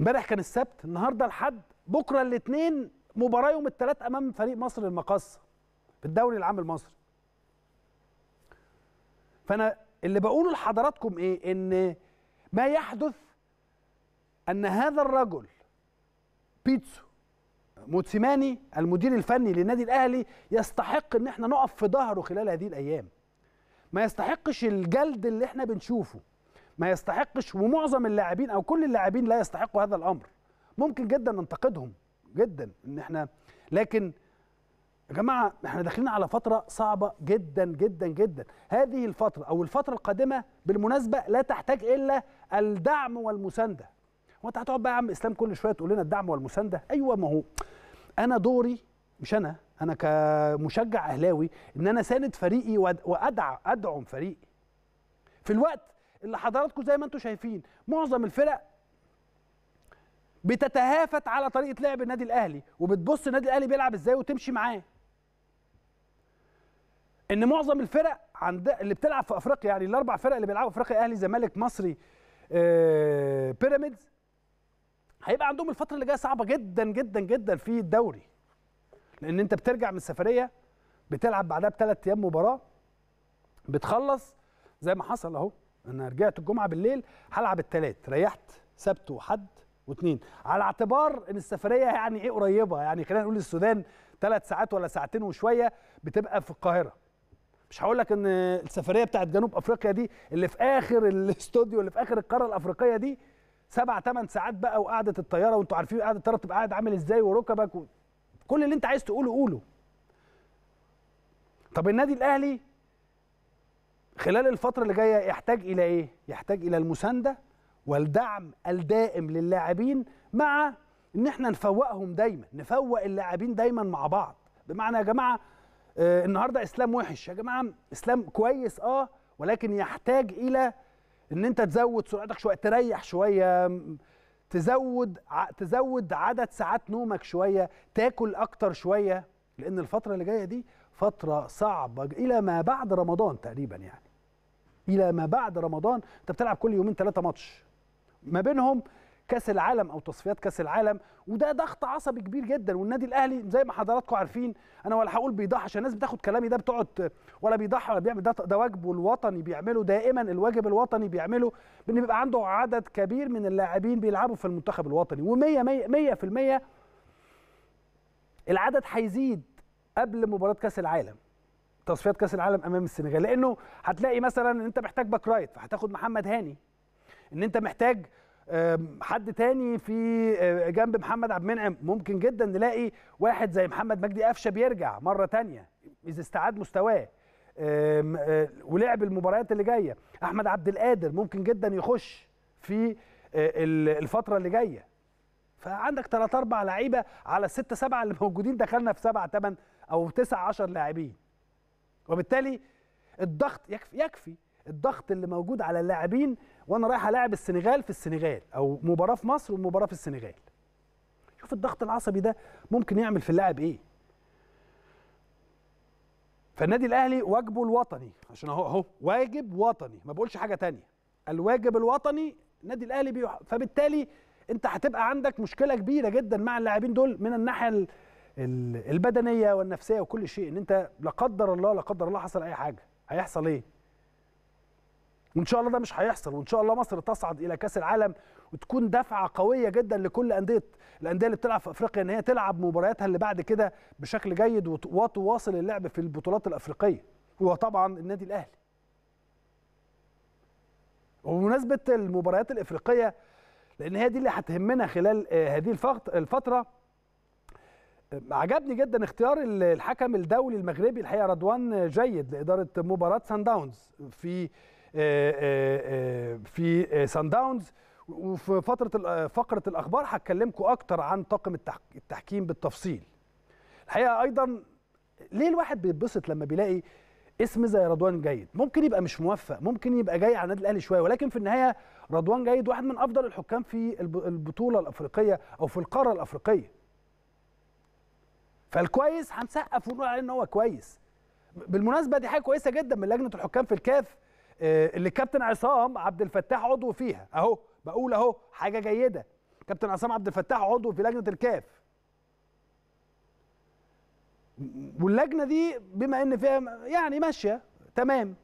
امبارح كان السبت النهارده الحد بكره الاثنين مباراه يوم الثلاث امام فريق مصر المقصه في الدوري العام المصري فانا اللي بقوله لحضراتكم ايه ان ما يحدث ان هذا الرجل بيتسو موتسيماني المدير الفني للنادي الاهلي يستحق ان احنا نقف في ظهره خلال هذه الايام ما يستحقش الجلد اللي احنا بنشوفه ما يستحقش ومعظم اللاعبين او كل اللاعبين لا يستحقوا هذا الامر ممكن جدا ننتقدهم جدا ان احنا لكن يا جماعه احنا داخلين على فتره صعبه جدا جدا جدا هذه الفتره او الفتره القادمه بالمناسبه لا تحتاج الا الدعم والمسانده هو انت هتقعد بقى يا عم اسلام كل شويه تقول لنا الدعم والمسانده ايوه ما هو انا دوري مش انا انا كمشجع اهلاوي ان انا ساند فريقي وادعم ادعم فريقي في الوقت اللي حضراتكم زي ما انتم شايفين معظم الفرق بتتهافت على طريقه لعب النادي الاهلي وبتبص النادي الاهلي بيلعب ازاي وتمشي معاه ان معظم الفرق عند اللي بتلعب في افريقيا يعني الاربع فرق اللي بيلعبوا في افريقيا اهلي زمالك مصري آه، بيراميدز هيبقى عندهم الفتره اللي جايه صعبه جدا جدا جدا في الدوري لان انت بترجع من السفريه بتلعب بعدها بثلاث ايام مباراه بتخلص زي ما حصل اهو انا رجعت الجمعه بالليل هلعب الثلاث ريحت سبت وحد واثنين على اعتبار ان السفريه يعني ايه قريبه يعني خلينا نقول السودان ثلاث ساعات ولا ساعتين وشويه بتبقى في القاهره مش هقول لك ان السفريه بتاعت جنوب افريقيا دي اللي في اخر الاستوديو اللي في اخر القاره الافريقيه دي سبع ثمان ساعات بقى وقعده الطياره وانتوا عارفين قعده الطياره بتبقى قاعد عامل ازاي وركبك و... كل اللي انت عايز تقوله قوله طب النادي الاهلي خلال الفتره اللي جايه يحتاج الى ايه يحتاج الى المسانده والدعم الدائم للاعبين مع ان احنا نفوقهم دايما نفوق اللاعبين دايما مع بعض بمعنى يا جماعه آه النهارده اسلام وحش يا جماعه اسلام كويس اه ولكن يحتاج الى ان انت تزود سرعتك شويه تريح شويه تزود ع... تزود عدد ساعات نومك شويه تاكل اكتر شويه لان الفتره اللي جايه دي فتره صعبه الى ما بعد رمضان تقريبا يعني الى ما بعد رمضان انت بتلعب كل يومين ثلاثه ماتش ما بينهم كاس العالم او تصفيات كاس العالم وده ضغط عصبي كبير جدا والنادي الاهلي زي ما حضراتكم عارفين انا ولا هقول بيضحي عشان الناس بتاخد كلامي ده بتقعد ولا بيضحي ولا بيعمل ده, ده واجبه الوطني بيعمله دائما الواجب الوطني بيعمله بان بيبقى عنده عدد كبير من اللاعبين بيلعبوا في المنتخب الوطني و100 100% العدد هيزيد قبل مباراه كاس العالم تصفيات كاس العالم امام السنغال لانه هتلاقي مثلا ان انت محتاج باك رايت فهتاخد محمد هاني ان انت محتاج حد تاني في أه، جنب محمد عبد المنعم ممكن جدا نلاقي واحد زي محمد مجدي قفشه بيرجع مره تانية اذا استعاد مستواه أه، ولعب المباريات اللي جايه احمد عبد القادر ممكن جدا يخش في أه، الفتره اللي جايه فعندك 3 4 لعيبه على الستة سبعة اللي موجودين دخلنا في 7 8 او 9 10 لاعبين وبالتالي الضغط يكفي يكفي الضغط اللي موجود على اللاعبين وانا رايح العب السنغال في السنغال او مباراه في مصر ومباراه في السنغال شوف الضغط العصبي ده ممكن يعمل في اللاعب ايه فالنادي الاهلي واجبه الوطني عشان اهو اهو واجب وطني ما بقولش حاجه تانية الواجب الوطني النادي الاهلي بيوح... فبالتالي انت هتبقى عندك مشكله كبيره جدا مع اللاعبين دول من الناحيه البدنيه والنفسيه وكل شيء ان انت لا قدر الله لا قدر الله حصل اي حاجه هيحصل ايه وان شاء الله ده مش هيحصل وان شاء الله مصر تصعد الى كاس العالم وتكون دفعه قويه جدا لكل انديه الانديه اللي بتلعب في افريقيا ان هي تلعب مبارياتها اللي بعد كده بشكل جيد وتواصل اللعب في البطولات الافريقيه وطبعا النادي الاهلي وبمناسبه المباريات الافريقيه لان هي دي اللي هتهمنا خلال آه، هذه الفتره آه، عجبني جدا اختيار الحكم الدولي المغربي الحقيقه رضوان جيد لاداره مباراه سان داونز في آه، آه، آه، في سان داونز وفي فتره فقره الاخبار هتكلمكم اكتر عن طاقم التحكيم بالتفصيل الحقيقه ايضا ليه الواحد بيتبسط لما بيلاقي اسم زي رضوان جيد ممكن يبقى مش موفق ممكن يبقى جاي على النادي الاهلي شويه ولكن في النهايه رضوان جيد واحد من افضل الحكام في البطوله الافريقيه او في القاره الافريقيه فالكويس هنسقف ونقول عليه ان هو كويس بالمناسبه دي حاجه كويسه جدا من لجنه الحكام في الكاف آه، اللي كابتن عصام عبد الفتاح عضو فيها اهو بقول اهو حاجه جيده كابتن عصام عبد الفتاح عضو في لجنه الكاف واللجنه دي بما ان فيها يعني ماشيه تمام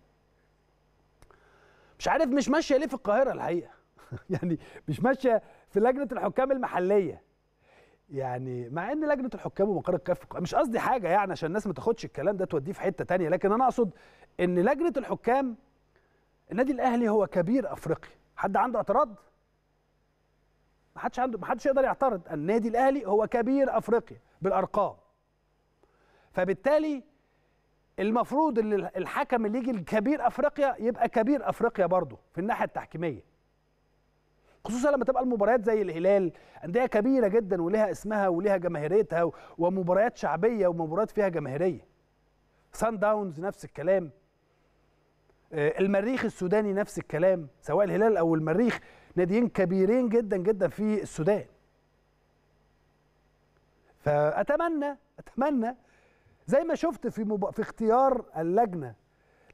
مش عارف مش ماشيه ليه في القاهره الحقيقه يعني مش ماشيه في لجنه الحكام المحليه يعني مع ان لجنه الحكام ومقر الكاف مش قصدي حاجه يعني عشان الناس ما تاخدش الكلام ده توديه في حته تانية لكن انا اقصد ان لجنه الحكام النادي الاهلي هو كبير افريقيا حد عنده اعتراض ما حدش عنده ما حدش يقدر يعترض النادي الاهلي هو كبير افريقيا بالارقام فبالتالي المفروض ان الحكم اللي يجي لكبير افريقيا يبقى كبير افريقيا برضه في الناحيه التحكيميه خصوصا لما تبقى المباريات زي الهلال انديه كبيره جدا ولها اسمها ولها جماهيريتها ومباريات شعبيه ومباريات فيها جماهيريه سان داونز نفس الكلام آه، المريخ السوداني نفس الكلام سواء الهلال او المريخ ناديين كبيرين جدا جدا في السودان فاتمنى اتمنى زي ما شفت في مب... في اختيار اللجنه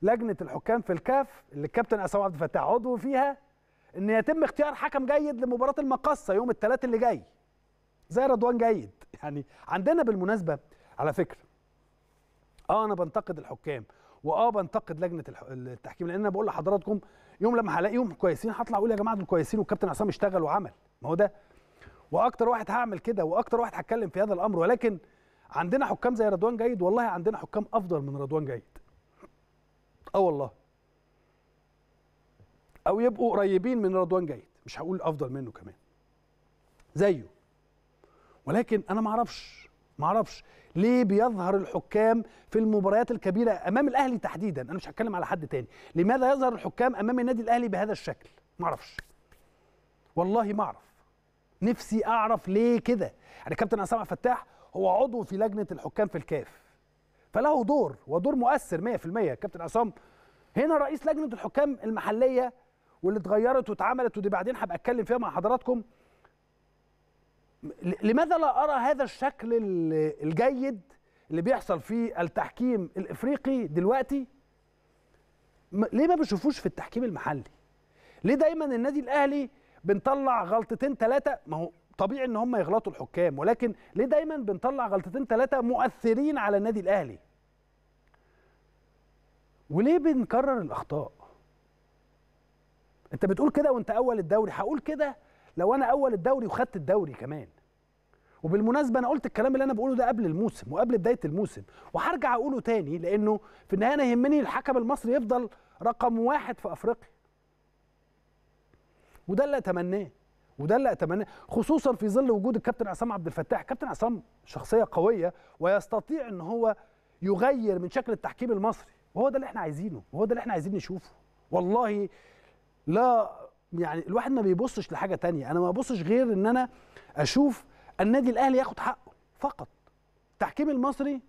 لجنه الحكام في الكاف اللي الكابتن عصام عبد الفتاح عضو فيها ان يتم اختيار حكم جيد لمباراه المقصه يوم الثلاث اللي جاي زي رضوان جيد يعني عندنا بالمناسبه على فكره اه انا بنتقد الحكام واه بنتقد لجنه التحكيم لان انا بقول لحضراتكم يوم لما هلاقيهم كويسين هطلع اقول يا جماعه دول كويسين والكابتن عصام اشتغل وعمل ما هو ده واكتر واحد هعمل كده واكتر واحد هتكلم في هذا الامر ولكن عندنا حكام زي رضوان جيد والله عندنا حكام افضل من رضوان جيد اه والله او يبقوا قريبين من رضوان جيد مش هقول افضل منه كمان زيه ولكن انا ما اعرفش ما اعرفش ليه بيظهر الحكام في المباريات الكبيره امام الاهلي تحديدا انا مش هتكلم على حد تاني لماذا يظهر الحكام امام النادي الاهلي بهذا الشكل ما اعرفش والله ما اعرف نفسي اعرف ليه كده يعني كابتن عصام فتاح هو عضو في لجنه الحكام في الكاف فله دور ودور مؤثر 100% كابتن عصام هنا رئيس لجنه الحكام المحليه واللي اتغيرت واتعملت ودي بعدين هبقى اتكلم فيها مع حضراتكم لماذا لا أرى هذا الشكل الجيد اللي بيحصل في التحكيم الإفريقي دلوقتي ليه ما بنشوفوش في التحكيم المحلي ليه دايما النادي الأهلي بنطلع غلطتين ثلاثة ما هو طبيعي ان هم يغلطوا الحكام ولكن ليه دايما بنطلع غلطتين ثلاثه مؤثرين على النادي الاهلي وليه بنكرر الاخطاء انت بتقول كده وانت اول الدوري هقول كده لو انا اول الدوري وخدت الدوري كمان وبالمناسبه انا قلت الكلام اللي انا بقوله ده قبل الموسم وقبل بدايه الموسم وهرجع اقوله تاني لانه في النهايه انا يهمني الحكم المصري يفضل رقم واحد في افريقيا وده اللي اتمناه وده اللي اتمناه خصوصا في ظل وجود الكابتن عصام عبد الفتاح كابتن عصام شخصيه قويه ويستطيع ان هو يغير من شكل التحكيم المصري وهو ده اللي احنا عايزينه وهو ده اللي احنا عايزين نشوفه والله لا يعني الواحد ما بيبصش لحاجه تانية انا ما ببصش غير ان انا اشوف النادي الاهلي ياخد حقه فقط التحكيم المصري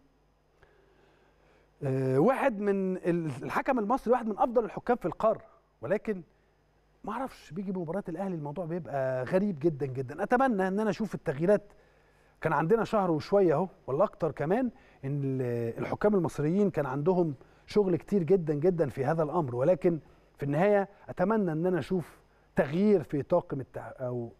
آه، واحد من الحكم المصري واحد من افضل الحكام في القاره ولكن ما اعرفش بيجي بمباراه الاهلي الموضوع بيبقى غريب جدا جدا اتمنى ان انا اشوف التغييرات كان عندنا شهر وشويه اهو ولا اكتر كمان ان الحكام المصريين كان عندهم شغل كتير جدا جدا في هذا الامر ولكن في النهايه اتمنى ان انا اشوف تغيير في طاقم التع... او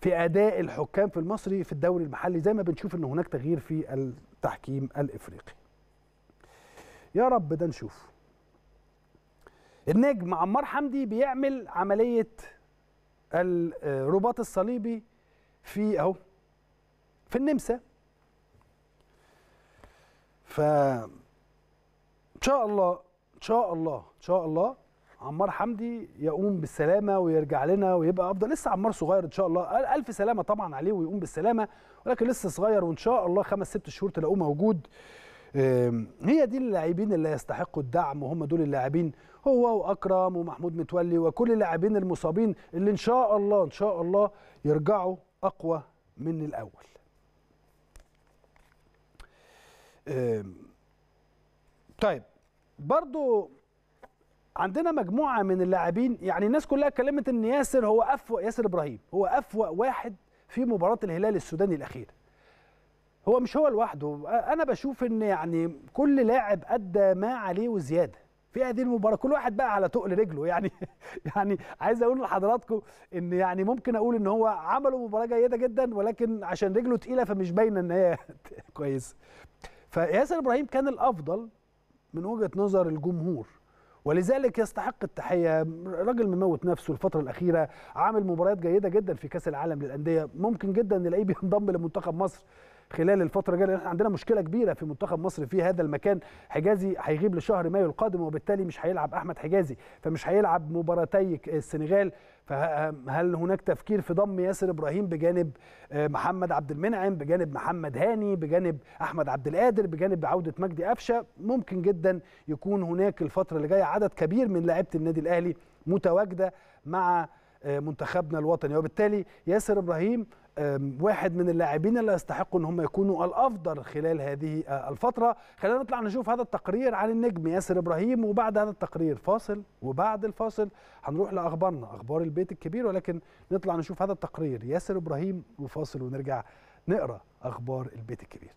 في اداء الحكام في المصري في الدوري المحلي زي ما بنشوف ان هناك تغيير في التحكيم الافريقي يا رب ده نشوف النجم عمار حمدي بيعمل عمليه الرباط الصليبي في اهو في النمسا ف ان شاء الله ان شاء الله ان شاء الله عمار حمدي يقوم بالسلامه ويرجع لنا ويبقى افضل لسه عمار صغير ان شاء الله الف سلامه طبعا عليه ويقوم بالسلامه ولكن لسه صغير وان شاء الله خمس ست شهور تلاقوه موجود هي دي اللاعبين اللي يستحقوا الدعم وهم دول اللاعبين هو واكرم ومحمود متولي وكل اللاعبين المصابين اللي ان شاء الله ان شاء الله يرجعوا اقوى من الاول طيب برضو عندنا مجموعه من اللاعبين يعني الناس كلها اتكلمت ان ياسر هو افوا ياسر ابراهيم هو افوا واحد في مباراه الهلال السوداني الاخيره هو مش هو لوحده انا بشوف ان يعني كل لاعب ادى ما عليه وزياده في هذه المباراه كل واحد بقى على تقل رجله يعني يعني عايز اقول لحضراتكم ان يعني ممكن اقول ان هو عملوا مباراه جيده جدا ولكن عشان رجله تقيله فمش باينه ان هي كويسه فياسر ابراهيم كان الافضل من وجهه نظر الجمهور ولذلك يستحق التحيه راجل مموت نفسه الفتره الاخيره عامل مباريات جيده جدا في كاس العالم للانديه ممكن جدا نلاقيه بينضم لمنتخب مصر خلال الفتره الجايه احنا عندنا مشكله كبيره في منتخب مصر في هذا المكان حجازي هيغيب لشهر مايو القادم وبالتالي مش هيلعب احمد حجازي فمش هيلعب مباراتي السنغال فهل هناك تفكير في ضم ياسر ابراهيم بجانب آه، محمد عبد المنعم بجانب محمد هاني بجانب احمد عبد القادر بجانب عوده مجدي قفشه ممكن جدا يكون هناك الفتره اللي جايه عدد كبير من لاعيبه النادي الاهلي متواجده مع آه، منتخبنا الوطني وبالتالي ياسر ابراهيم واحد من اللاعبين اللي يستحقوا ان هم يكونوا الافضل خلال هذه آه، الفتره خلينا نطلع نشوف هذا التقرير عن النجم ياسر ابراهيم وبعد هذا التقرير فاصل وبعد الفاصل هنروح لاخبارنا اخبار البيت الكبير ولكن نطلع نشوف هذا التقرير ياسر ابراهيم وفاصل ونرجع نقرا اخبار البيت الكبير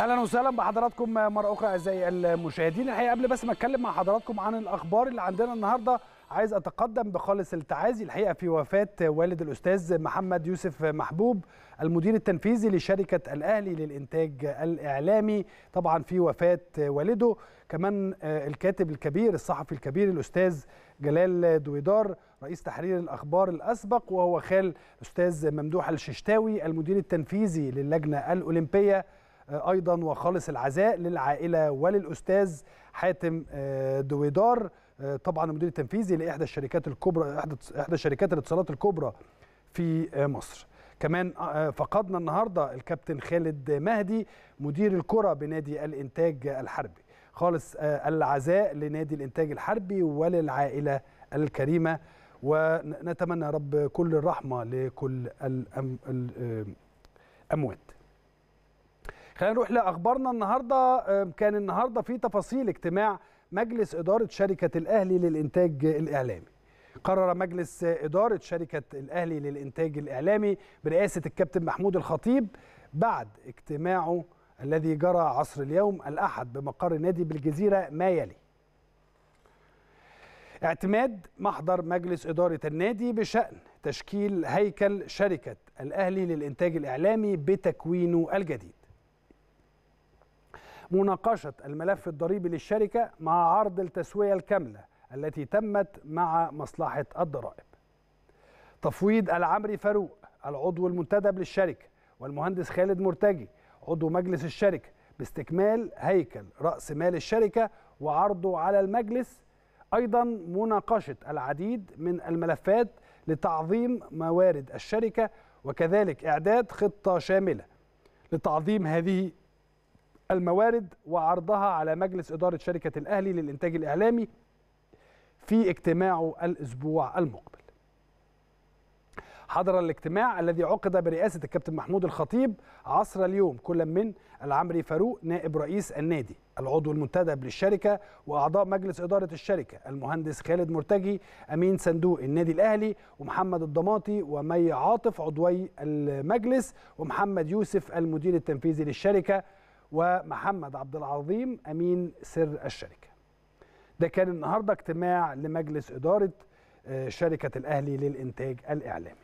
اهلا وسهلا بحضراتكم مره اخرى اعزائي المشاهدين الحقيقه قبل بس ما اتكلم مع حضراتكم عن الاخبار اللي عندنا النهارده عايز اتقدم بخالص التعازي الحقيقه في وفاه والد الاستاذ محمد يوسف محبوب المدير التنفيذي لشركه الاهلي للانتاج الاعلامي طبعا في وفاه والده كمان آه، الكاتب الكبير الصحفي الكبير الاستاذ جلال دويدار رئيس تحرير الاخبار الاسبق وهو خال الاستاذ ممدوح الششتاوي المدير التنفيذي للجنه الاولمبيه آه، ايضا وخالص العزاء للعائله وللاستاذ حاتم آه، دويدار آه، طبعا المدير التنفيذي لاحدى الشركات الكبرى احدى احدى شركات الاتصالات الكبرى في آه، مصر كمان آه، فقدنا النهارده الكابتن خالد مهدي مدير الكره بنادي الانتاج الحربي خالص العزاء لنادي الانتاج الحربي وللعائله الكريمه ونتمنى يا رب كل الرحمه لكل الأم... الاموات خلينا نروح لاخبارنا النهارده كان النهارده في تفاصيل اجتماع مجلس إدارة شركة الأهلي للإنتاج الإعلامي قرر مجلس إدارة شركة الأهلي للإنتاج الإعلامي برئاسة الكابتن محمود الخطيب بعد اجتماعه الذي جرى عصر اليوم الأحد بمقر نادي بالجزيرة ما يلي اعتماد محضر مجلس إدارة النادي بشأن تشكيل هيكل شركة الأهلي للإنتاج الإعلامي بتكوينه الجديد مناقشة الملف الضريبي للشركة مع عرض التسوية الكاملة التي تمت مع مصلحة الضرائب تفويض العمري فاروق العضو المنتدب للشركة والمهندس خالد مرتجي عضو مجلس الشركة باستكمال هيكل رأس مال الشركة وعرضه على المجلس أيضا مناقشة العديد من الملفات لتعظيم موارد الشركة وكذلك إعداد خطة شاملة لتعظيم هذه الموارد وعرضها على مجلس إدارة شركة الأهلي للإنتاج الإعلامي في اجتماعه الأسبوع المقبل حضر الاجتماع الذي عقد برئاسة الكابتن محمود الخطيب عصر اليوم كل من العمري فاروق نائب رئيس النادي العضو المنتدب للشركة وأعضاء مجلس إدارة الشركة المهندس خالد مرتجي أمين صندوق النادي الأهلي ومحمد الضماطي ومي عاطف عضوي المجلس ومحمد يوسف المدير التنفيذي للشركة ومحمد عبد العظيم امين سر الشركه. ده كان النهارده اجتماع لمجلس اداره آه، شركه الاهلي للانتاج الاعلامي.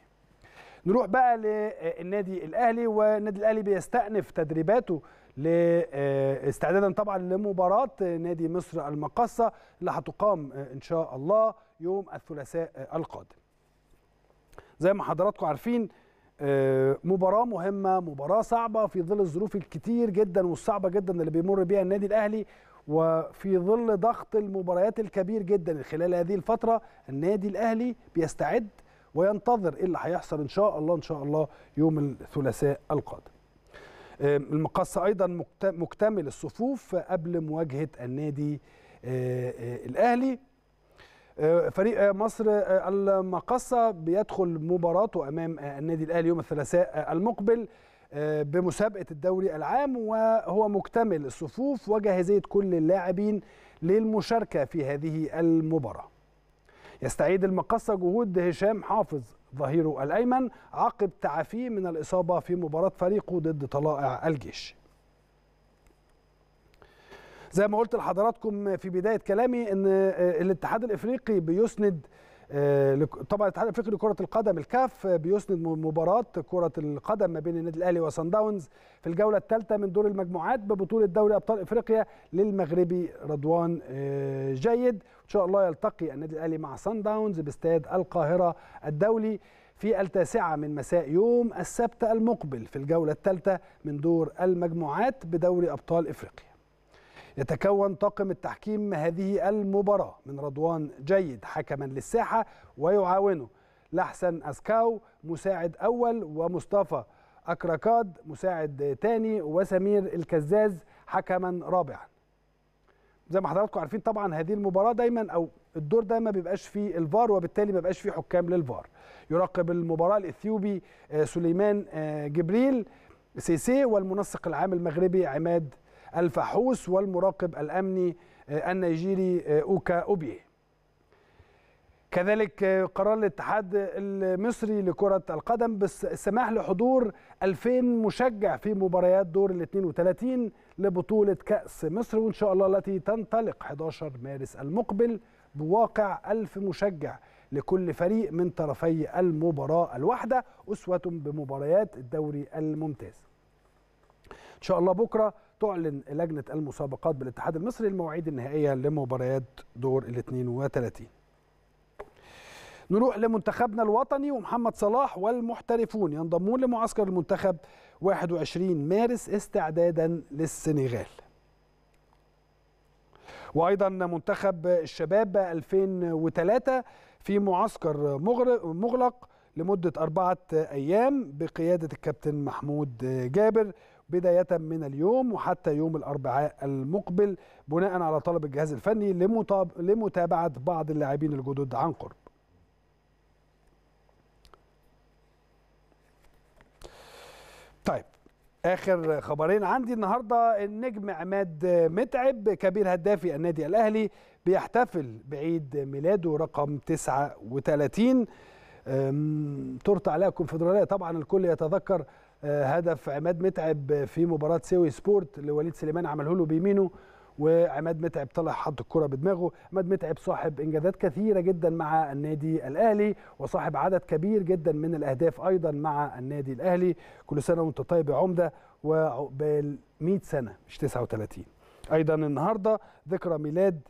نروح بقى للنادي آه، الاهلي والنادي الاهلي بيستأنف تدريباته آه، استعدادا طبعا لمباراه نادي مصر المقصه اللي هتقام ان شاء الله يوم الثلاثاء القادم. زي ما حضراتكم عارفين آه، مباراة مهمة مباراة صعبة في ظل الظروف الكتير جدا والصعبة جدا اللي بيمر بيها النادي الأهلي وفي ظل ضغط المباريات الكبير جدا خلال هذه الفترة النادي الأهلي بيستعد وينتظر إيه اللي هيحصل إن شاء الله إن شاء الله يوم الثلاثاء القادم آه، المقص أيضا مكتمل الصفوف قبل مواجهة النادي آه، الأهلي فريق مصر آه، المقصة بيدخل مباراته أمام آه، النادي الأهلي يوم الثلاثاء آه، المقبل بمسابقة الدوري العام وهو مكتمل الصفوف وجاهزية كل اللاعبين للمشاركة في هذه المباراة يستعيد المقصة جهود هشام حافظ ظهيره الأيمن عقب تعافيه من الإصابة في مباراة فريقه ضد طلائع الجيش زي ما قلت لحضراتكم في بدايه كلامي ان آه، الاتحاد الافريقي بيسند آه، طبعا الاتحاد الافريقي لكره القدم الكاف بيسند مباراه كره القدم ما بين النادي الاهلي وصن داونز في الجوله الثالثه من دور المجموعات ببطوله دوري ابطال افريقيا للمغربي رضوان آه، جيد ان شاء الله يلتقي النادي الاهلي مع صن داونز باستاد القاهره الدولي في التاسعة من مساء يوم السبت المقبل في الجولة الثالثة من دور المجموعات بدوري أبطال إفريقيا يتكون طاقم التحكيم هذه المباراة من رضوان جيد حكما للساحة ويعاونه لحسن أسكاو مساعد أول ومصطفى أكراكاد مساعد ثاني وسمير الكزاز حكما رابعا زي ما حضراتكم عارفين طبعا هذه المباراه دايما او الدور ده ما بيبقاش فيه الفار وبالتالي ما بيبقاش فيه حكام للفار يراقب المباراه الاثيوبي آه، سليمان آه، جبريل سيسي والمنسق العام المغربي عماد الفحوص والمراقب الأمني آه، النيجيري آه، أوكا أوبيه كذلك آه، قرار الاتحاد المصري لكرة القدم بالسماح لحضور 2000 مشجع في مباريات دور ال 32 لبطولة كأس مصر وإن شاء الله التي تنطلق 11 مارس المقبل بواقع 1000 مشجع لكل فريق من طرفي المباراة الواحدة أسوة بمباريات الدوري الممتاز إن شاء الله بكرة تعلن لجنة المسابقات بالاتحاد المصري المواعيد النهائية لمباريات دور ال 32 نروح لمنتخبنا الوطني ومحمد صلاح والمحترفون ينضمون لمعسكر المنتخب 21 مارس استعدادا للسنغال وايضا منتخب الشباب 2003 في معسكر مغلق لمده اربعه ايام بقياده الكابتن محمود جابر بداية من اليوم وحتى يوم الأربعاء المقبل بناء على طلب الجهاز الفني لمتابعة بعض اللاعبين الجدد عن قرب طيب اخر خبرين عندي النهارده النجم عماد متعب كبير هدافي النادي الاهلي بيحتفل بعيد ميلاده رقم 39 ترت عليها الكونفدراليه طبعا الكل يتذكر آه، هدف عماد متعب في مباراه سيوي سبورت لوليد سليمان عمله له بيمينه وعماد متعب طلع حط الكره بدماغه عماد متعب صاحب انجازات كثيره جدا مع النادي الاهلي وصاحب عدد كبير جدا من الاهداف ايضا مع النادي الاهلي كل سنه وانت طيب يا عمده وعقبال 100 سنه مش 39 ايضا النهارده ذكرى ميلاد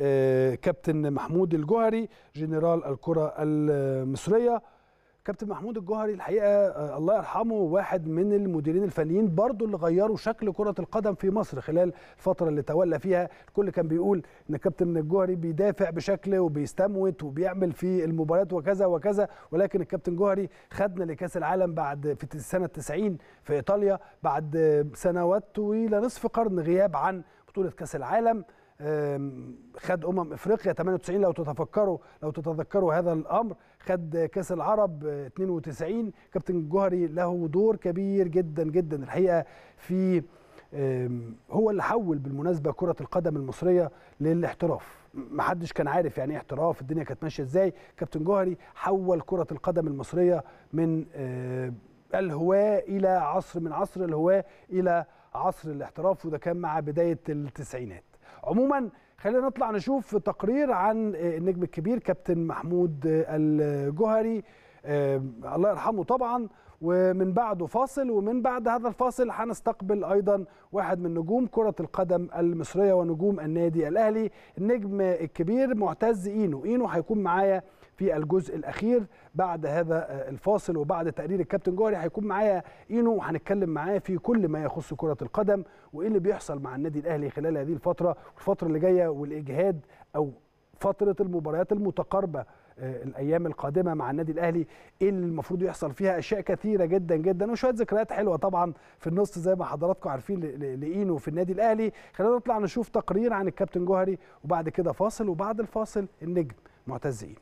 آه، كابتن محمود الجوهري جنرال الكره المصريه كابتن محمود الجوهري الحقيقه آه، الله يرحمه واحد من المديرين الفنيين برضو اللي غيروا شكل كره القدم في مصر خلال الفتره اللي تولى فيها الكل كان بيقول ان كابتن الجوهري بيدافع بشكل وبيستموت وبيعمل في المباريات وكذا وكذا ولكن الكابتن جوهري خدنا لكاس العالم بعد في سنه 90 في ايطاليا بعد آه، سنوات طويله نصف قرن غياب عن بطوله كاس العالم خد امم افريقيا 98 لو تتفكروا لو تتذكروا هذا الامر خد كاس العرب 92 كابتن جوهري له دور كبير جدا جدا الحقيقه في هو اللي حول بالمناسبه كره القدم المصريه للاحتراف محدش كان عارف يعني ايه احتراف الدنيا كانت ماشيه ازاي كابتن جوهري حول كره القدم المصريه من الهواه الى عصر من عصر الهواه الى عصر الاحتراف وده كان مع بدايه التسعينات عموما خلينا نطلع نشوف تقرير عن آه، النجم الكبير كابتن محمود آه، الجوهري آه، الله يرحمه طبعا ومن بعده فاصل ومن بعد هذا الفاصل هنستقبل ايضا واحد من نجوم كره القدم المصريه ونجوم النادي الاهلي النجم الكبير معتز اينو اينو هيكون معايا في الجزء الاخير بعد هذا الفاصل وبعد تقرير الكابتن جوهري هيكون معايا اينو وهنتكلم معاه في كل ما يخص كره القدم وايه اللي بيحصل مع النادي الاهلي خلال هذه الفتره والفتره اللي جايه والاجهاد او فتره المباريات المتقاربه آه، الايام القادمه مع النادي الاهلي ايه اللي المفروض يحصل فيها اشياء كثيره جدا جدا وشويه ذكريات حلوه طبعا في النص زي ما حضراتكم عارفين لاينو في النادي الاهلي خلينا نطلع نشوف تقرير عن الكابتن جوهري وبعد كده فاصل وبعد الفاصل النجم معتز اينو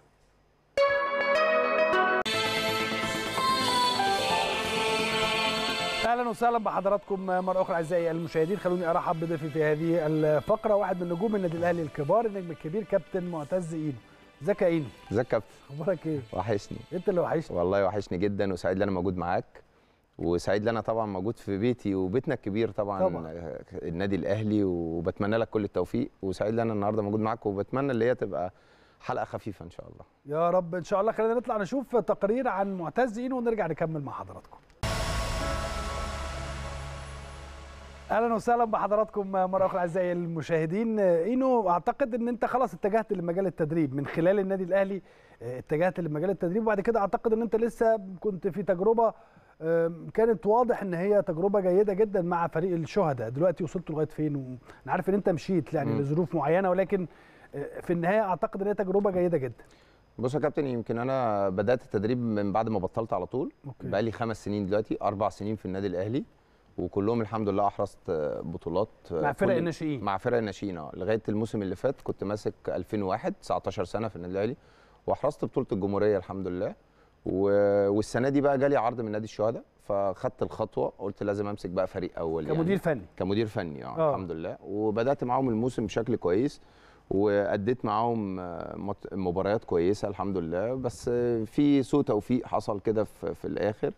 اهلا وسهلا بحضراتكم مره اخرى اعزائي المشاهدين خلوني ارحب بضيفي في هذه الفقره واحد من نجوم النادي الاهلي الكبار النجم الكبير كابتن معتز اينو ازيك يا اينو ازيك كابتن اخبارك ايه وحشني انت اللي وحشني والله وحشني جدا وسعيد ان انا موجود معاك وسعيد ان انا طبعا موجود في بيتي وبيتنا الكبير طبعا, طبعا. النادي الاهلي وبتمنى لك كل التوفيق وسعيد ان انا النهارده موجود معاك وبتمنى اللي هي تبقى حلقه خفيفه ان شاء الله يا رب ان شاء الله خلينا نطلع نشوف تقرير عن معتز اينو ونرجع نكمل مع حضراتكم اهلا وسهلا بحضراتكم مره اخرى اعزائي المشاهدين اينو اعتقد ان انت خلاص اتجهت لمجال التدريب من خلال النادي الاهلي آه، اتجهت لمجال التدريب وبعد كده اعتقد ان انت لسه كنت في تجربه كانت واضح ان هي تجربه جيده جدا مع فريق الشهداء دلوقتي وصلت لغايه فين انا عارف ان انت مشيت يعني لظروف معينه ولكن آه، في النهايه اعتقد ان هي تجربه جيده جدا بص يا كابتن يمكن انا بدات التدريب من بعد ما بطلت على طول بقى لي خمس سنين دلوقتي اربع سنين في النادي الاهلي وكلهم الحمد لله احرزت آه، بطولات آه، مع فرق الناشئين مع فرق الناشئين اه لغايه الموسم اللي فات كنت ماسك 2001 19 سنه في النادي الاهلي واحرزت بطوله الجمهوريه الحمد لله و... والسنه دي بقى جالي عرض من نادي الشهداء فخدت الخطوه قلت لازم امسك بقى فريق اول يعني. كمدير يعني. فني كمدير فني آه،, اه الحمد لله وبدات معاهم الموسم بشكل كويس واديت معاهم مباريات كويسه الحمد لله بس في سوء توفيق حصل كده في, في الاخر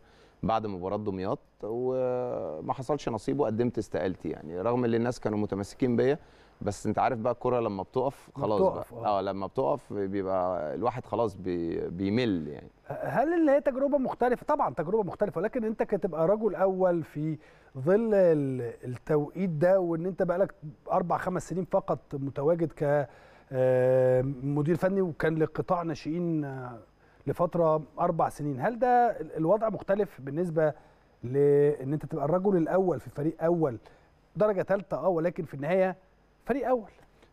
بعد مباراه دمياط وما حصلش نصيبه وقدمت استقالتي يعني رغم ان الناس كانوا متمسكين بيا بس انت عارف بقى الكره لما بتقف خلاص بتقف بقى آه. اه لما بتقف بيبقى الواحد خلاص بي بيمل يعني هل اللي هي تجربه مختلفه طبعا تجربه مختلفه ولكن انت كتبقى رجل اول في ظل التوقيت ده وان انت بقالك اربع خمس سنين فقط متواجد ك آه، مدير فني وكان لقطاع ناشئين لفتره اربع سنين هل ده الوضع مختلف بالنسبه لان انت تبقى الرجل الاول في فريق اول درجه ثالثه اه ولكن في النهايه فريق اول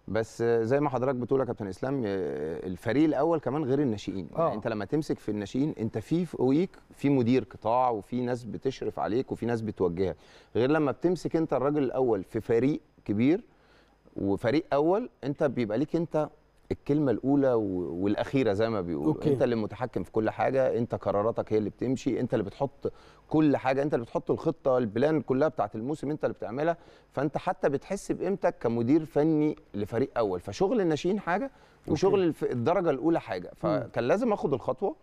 بس زي ما حضرتك بتقول يا كابتن اسلام آه، الفريق الاول كمان غير الناشئين يعني آه. يعني انت لما تمسك في الناشئين انت في فوقيك في مدير قطاع وفي ناس بتشرف عليك وفي ناس بتوجهك غير لما بتمسك انت الراجل الاول في فريق كبير وفريق اول انت بيبقى ليك انت الكلمه الاولى والاخيره زي ما بيقولوا أوكي. انت اللي متحكم في كل حاجه انت قراراتك هي اللي بتمشي انت اللي بتحط كل حاجه انت اللي بتحط الخطه البلان كلها بتاعه الموسم انت اللي بتعملها فانت حتى بتحس بقيمتك كمدير فني لفريق اول فشغل الناشئين حاجه وشغل أوكي. الدرجه الاولى حاجه فكان لازم اخد الخطوه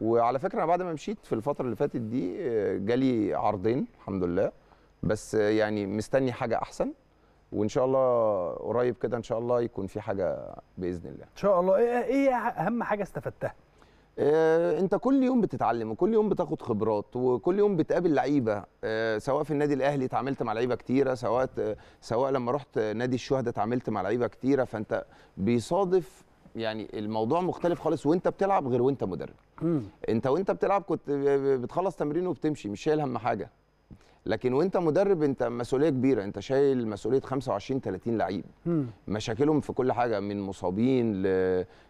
وعلى فكره انا بعد ما مشيت في الفتره اللي فاتت دي آه، جالي عرضين الحمد لله بس يعني مستني حاجه احسن وان شاء الله قريب كده ان شاء الله يكون في حاجه باذن الله ان شاء الله ايه ايه, إيه اهم حاجه استفدتها إيه انت كل يوم بتتعلم وكل يوم بتاخد خبرات وكل يوم بتقابل لعيبه إيه سواء في النادي الاهلي اتعاملت مع لعيبه كتيره سواء سواء لما رحت نادي الشهداء اتعاملت مع لعيبه كتيره فانت بيصادف يعني الموضوع مختلف خالص وانت بتلعب غير وانت مدرب انت وانت بتلعب كنت بتخلص تمرين وبتمشي مش شايل هم حاجه لكن وانت مدرب انت مسؤوليه كبيره انت شايل مسؤوليه 25 30 لعيب مشاكلهم في كل حاجه من مصابين ل...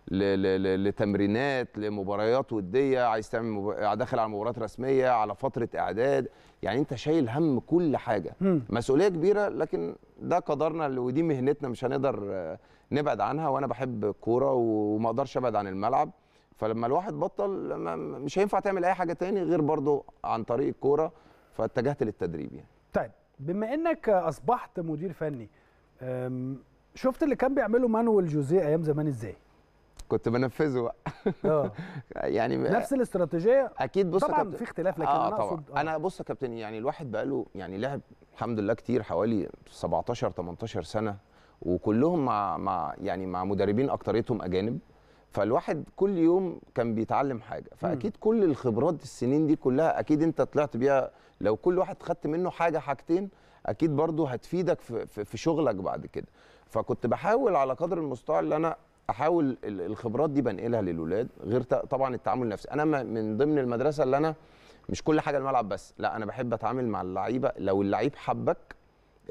ل... ل... لتمرينات لمباريات وديه عايز تعمل مب... داخل على مباريات رسميه على فتره اعداد يعني انت شايل هم كل حاجه مسؤوليه كبيره لكن ده قدرنا ودي مهنتنا مش هنقدر نبعد عنها وانا بحب الكوره وما اقدرش ابعد عن الملعب فلما الواحد بطل مش هينفع تعمل اي حاجه تاني غير برضه عن طريق الكوره فاتجهت للتدريب يعني طيب بما انك اصبحت مدير فني شفت اللي كان بيعمله مانويل جوزيه ايام زمان ازاي كنت بنفذه بقى اه يعني نفس الاستراتيجيه اكيد بص طبعا كابتن... في اختلاف لكن آه انا طبعا. اقصد آه. انا بص يا كابتن يعني الواحد بقى له يعني لعب الحمد لله كتير حوالي 17 18 سنه وكلهم مع مع يعني مع مدربين اكتريتهم اجانب فالواحد كل يوم كان بيتعلم حاجه فاكيد كل الخبرات السنين دي كلها اكيد انت طلعت بيها لو كل واحد خدت منه حاجه حاجتين اكيد برضو هتفيدك في, في شغلك بعد كده فكنت بحاول على قدر المستطاع ان انا احاول الخبرات دي بنقلها للولاد غير طبعا التعامل النفسي انا من ضمن المدرسه اللي انا مش كل حاجه الملعب بس لا انا بحب اتعامل مع اللعيبه لو اللعيب حبك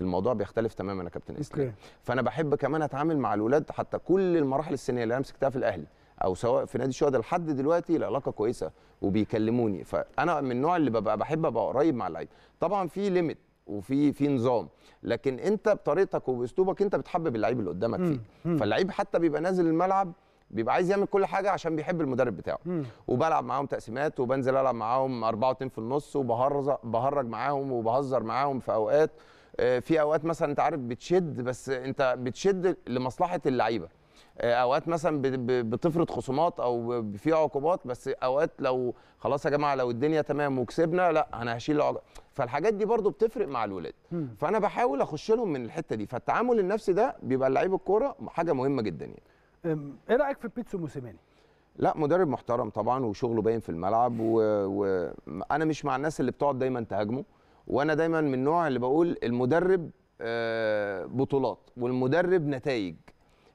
الموضوع بيختلف تماما يا كابتن اسلام فانا بحب كمان اتعامل مع الاولاد حتى كل المراحل السنيه اللي انا مسكتها في الاهلي او سواء في نادي الشهداء لحد دلوقتي العلاقه كويسه وبيكلموني فانا من النوع اللي ببقى بحب ابقى قريب مع اللعيبه طبعا في ليميت وفي في نظام لكن انت بطريقتك وباسلوبك انت بتحبب اللعيب اللي قدامك فيه فاللعيب حتى بيبقى نازل الملعب بيبقى عايز يعمل كل حاجه عشان بيحب المدرب بتاعه مم. وبلعب معاهم تقسيمات وبنزل العب معاهم 4 و2 في النص وبهرج معاهم وبهزر معاهم في اوقات آه، في اوقات مثلا انت عارف بتشد بس انت بتشد لمصلحه اللعيبه آه، اوقات مثلا بتفرض خصومات او في عقوبات بس اوقات لو خلاص يا جماعه لو الدنيا تمام وكسبنا لا انا هشيل العقوبات فالحاجات دي برضو بتفرق مع الولاد فانا بحاول اخش لهم من الحته دي فالتعامل النفسي ده بيبقى لعيب الكوره حاجه مهمه جدا يعني ايه رايك في بيتسو موسيماني لا مدرب محترم طبعا وشغله باين في الملعب وانا و... مش مع الناس اللي بتقعد دايما تهاجمه وانا دايما من النوع اللي بقول المدرب آه، بطولات والمدرب نتائج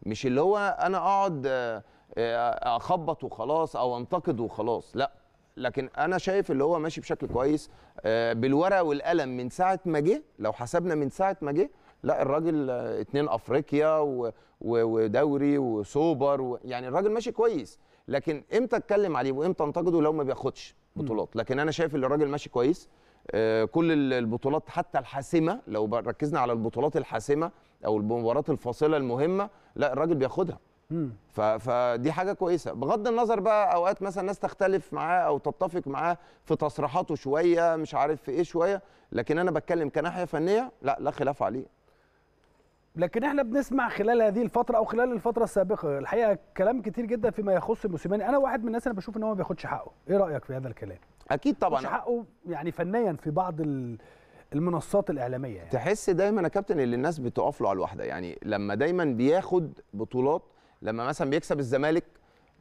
مش اللي هو انا اقعد آه، آه، اخبط وخلاص او انتقد وخلاص لا لكن انا شايف اللي هو ماشي بشكل كويس بالورقه والقلم من ساعه ما جه لو حسبنا من ساعه ما جه لا الراجل اتنين افريقيا ودوري وسوبر يعني الراجل ماشي كويس لكن امتى اتكلم عليه وامتى انتقده لو ما بياخدش بطولات لكن انا شايف ان الراجل ماشي كويس آه، كل البطولات حتى الحاسمه لو ركزنا على البطولات الحاسمه او المباريات الفاصله المهمه لا الراجل بياخدها فدي حاجه كويسه بغض النظر بقى اوقات مثلا ناس تختلف معاه او تتفق معاه في تصريحاته شويه مش عارف في ايه شويه لكن انا بتكلم كناحيه فنيه لا لا خلاف عليه لكن احنا بنسمع خلال هذه الفتره او خلال الفتره السابقه الحقيقه كلام كتير جدا فيما يخص موسيماني انا واحد من الناس انا بشوف ان هو ما بياخدش حقه ايه رايك في هذا الكلام اكيد طبعا مش حقه يعني فنيا في بعض المنصات الاعلاميه يعني. تحس دايما يا كابتن ان الناس بتقف له على الواحده يعني لما دايما بياخد بطولات لما مثلا بيكسب الزمالك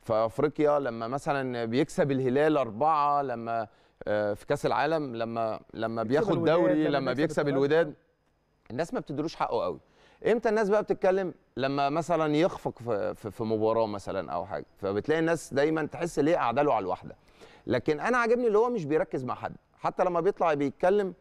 في افريقيا لما مثلا بيكسب الهلال اربعه لما آه، في كاس العالم لما لما بياخد دوري لما بيكسب الوداد الناس ما بتدروش حقه قوي امتى الناس بقى بتتكلم لما مثلا يخفق في, في مباراه مثلا او حاجه فبتلاقي الناس دايما تحس ليه اعدلوا على الواحده لكن انا عاجبني اللي هو مش بيركز مع حد حتى لما بيطلع بيتكلم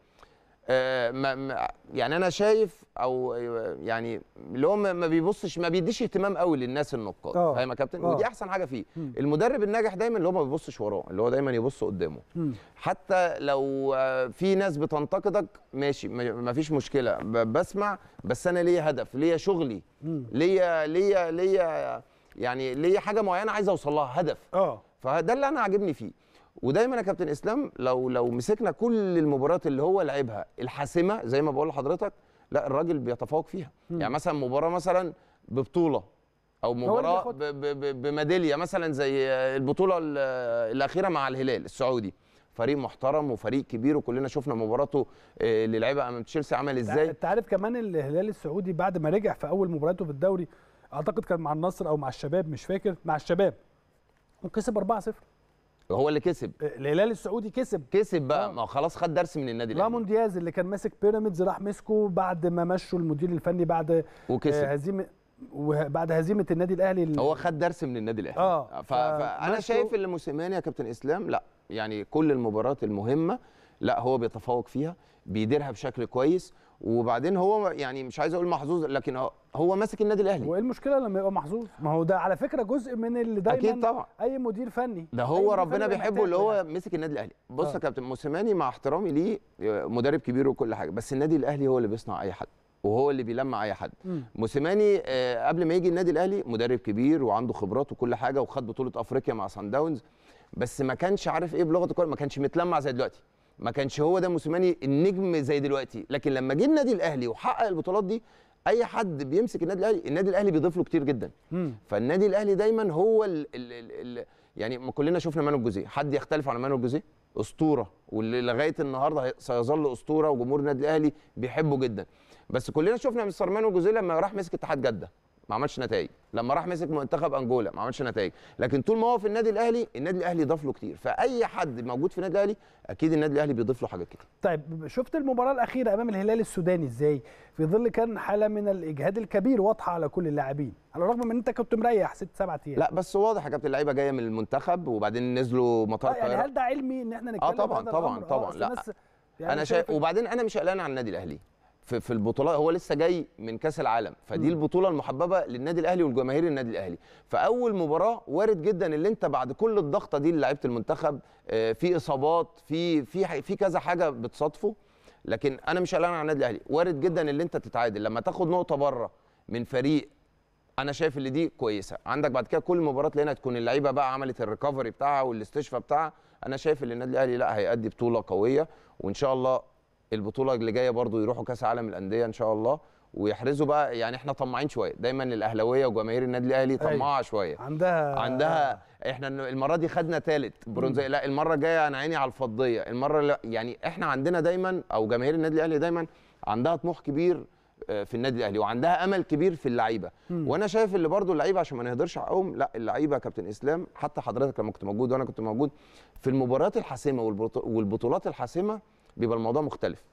آه، يعني انا شايف او يعني اللي هو ما بيبصش ما بيديش اهتمام قوي للناس النقاد آه. فاهم يا كابتن آه. ودي احسن حاجه فيه المدرب الناجح دايما اللي هو ما بيبصش وراه اللي هو دايما يبص قدامه حتى لو في ناس بتنتقدك ماشي ما فيش مشكله بسمع بس انا ليا هدف ليا شغلي ليا ليا ليا يعني ليا حاجه معينه عايز اوصل لها هدف اه فده اللي انا عاجبني فيه ودايما يا كابتن اسلام لو لو مسكنا كل المباريات اللي هو لعبها الحاسمه زي ما بقول لحضرتك لا الراجل بيتفوق فيها مم. يعني مثلا مباراه مثلا ببطوله او مباراه بميداليه مثلا زي البطوله الاخيره مع الهلال السعودي فريق محترم وفريق كبير وكلنا شفنا مباراته آه، اللي لعبها امام تشيلسي عمل ازاي انت عارف كمان الهلال السعودي بعد ما رجع في اول مباراته في الدوري اعتقد كان مع النصر او مع الشباب مش فاكر مع الشباب وكسب 4-0 هو اللي كسب إيه، الهلال السعودي كسب كسب بقى آه. ما خلاص خد درس من النادي الاهلي رامون دياز اللي كان ماسك بيراميدز راح مسكه بعد ما مشوا المدير الفني بعد آه، وكسب آه هزيمه وبعد هزيمه النادي الاهلي هو خد درس من النادي الاهلي آه. فانا شايف ان موسيماني يا كابتن اسلام لا يعني كل المباريات المهمه لا هو بيتفوق فيها بيديرها بشكل كويس وبعدين هو يعني مش عايز اقول محظوظ لكن هو ماسك النادي الاهلي وايه المشكله لما يبقى محظوظ ما هو ده على فكره جزء من اللي دايما أكيد طبعا. اي مدير فني ده هو ربنا بيحبه اللي هو مسك النادي الاهلي آه. بص يا آه. كابتن موسيماني مع احترامي ليه آه، مدرب كبير وكل حاجه بس النادي الاهلي هو اللي بيصنع اي حد وهو اللي بيلمع اي حد موسيماني آه قبل ما يجي النادي الاهلي مدرب كبير وعنده خبرات وكل حاجه وخد بطوله افريقيا مع سان داونز بس ما كانش عارف ايه بلغه الكوره ما كانش متلمع زي دلوقتي ما كانش هو ده موسيماني النجم زي دلوقتي لكن لما جه النادي الاهلي وحقق البطولات دي اي حد بيمسك النادي الاهلي النادي الاهلي بيضيف له كتير جدا مم. فالنادي الاهلي دايما هو الـ الـ الـ الـ يعني ما كلنا شفنا مانو الجوزيه حد يختلف على مانو الجوزيه اسطوره واللي لغايه النهارده سيظل اسطوره وجمهور النادي الاهلي بيحبه جدا بس كلنا شفنا مستر مانو الجوزيه لما راح مسك اتحاد جده ما عملش نتائج لما راح مسك منتخب انجولا ما عملش نتائج لكن طول ما هو في النادي الاهلي النادي الاهلي ضاف له كتير فاي حد موجود في النادي الاهلي اكيد النادي الاهلي بيضيف له حاجات كتير طيب شفت المباراه الاخيره امام الهلال السوداني ازاي في ظل كان حاله من الاجهاد الكبير واضحه على كل اللاعبين على الرغم من ان انت كنت مريح ست سبع ايام لا بس واضح يا كابتن اللعيبه جايه من المنتخب وبعدين نزلوا مطار طيب يعني هل ده علمي ان احنا آه، نتكلم اه طبعا طبعا طبعا لا يعني انا شايف وبعدين انا مش قلقان على النادي الاهلي في في البطولات هو لسه جاي من كاس العالم فدي البطوله المحببه للنادي الاهلي والجماهير النادي الاهلي فاول مباراه وارد جدا اللي انت بعد كل الضغطه دي لعيبه المنتخب آه، في اصابات في في في كذا حاجه بتصادفه لكن انا مش قلقان على النادي الاهلي وارد جدا اللي انت تتعادل لما تاخد نقطه بره من فريق انا شايف اللي دي كويسه عندك بعد كده كل مباراه هنا تكون اللعيبه بقى عملت الريكفري بتاعها والاستشفاء بتاعها انا شايف ان النادي الاهلي لا هيأدي بطوله قويه وان شاء الله البطوله اللي جايه برضو يروحوا كاس عالم الانديه ان شاء الله ويحرزوا بقى يعني احنا طماعين شويه دايما الاهلاويه وجماهير النادي الاهلي أيوة. طماعه شويه عندها عندها احنا المره دي خدنا ثالث برونزيه لا المره الجايه انا عيني على الفضيه المره يعني احنا عندنا دايما او جماهير النادي الاهلي دايما عندها طموح كبير آه، في النادي الاهلي وعندها امل كبير في اللعيبه وانا شايف اللي برضو اللعيبه عشان ما نهدرش حقهم لا اللعيبه كابتن اسلام حتى حضرتك لما كنت موجود وانا كنت موجود في المباريات الحاسمه والبطولات الحاسمه بيبقى الموضوع مختلف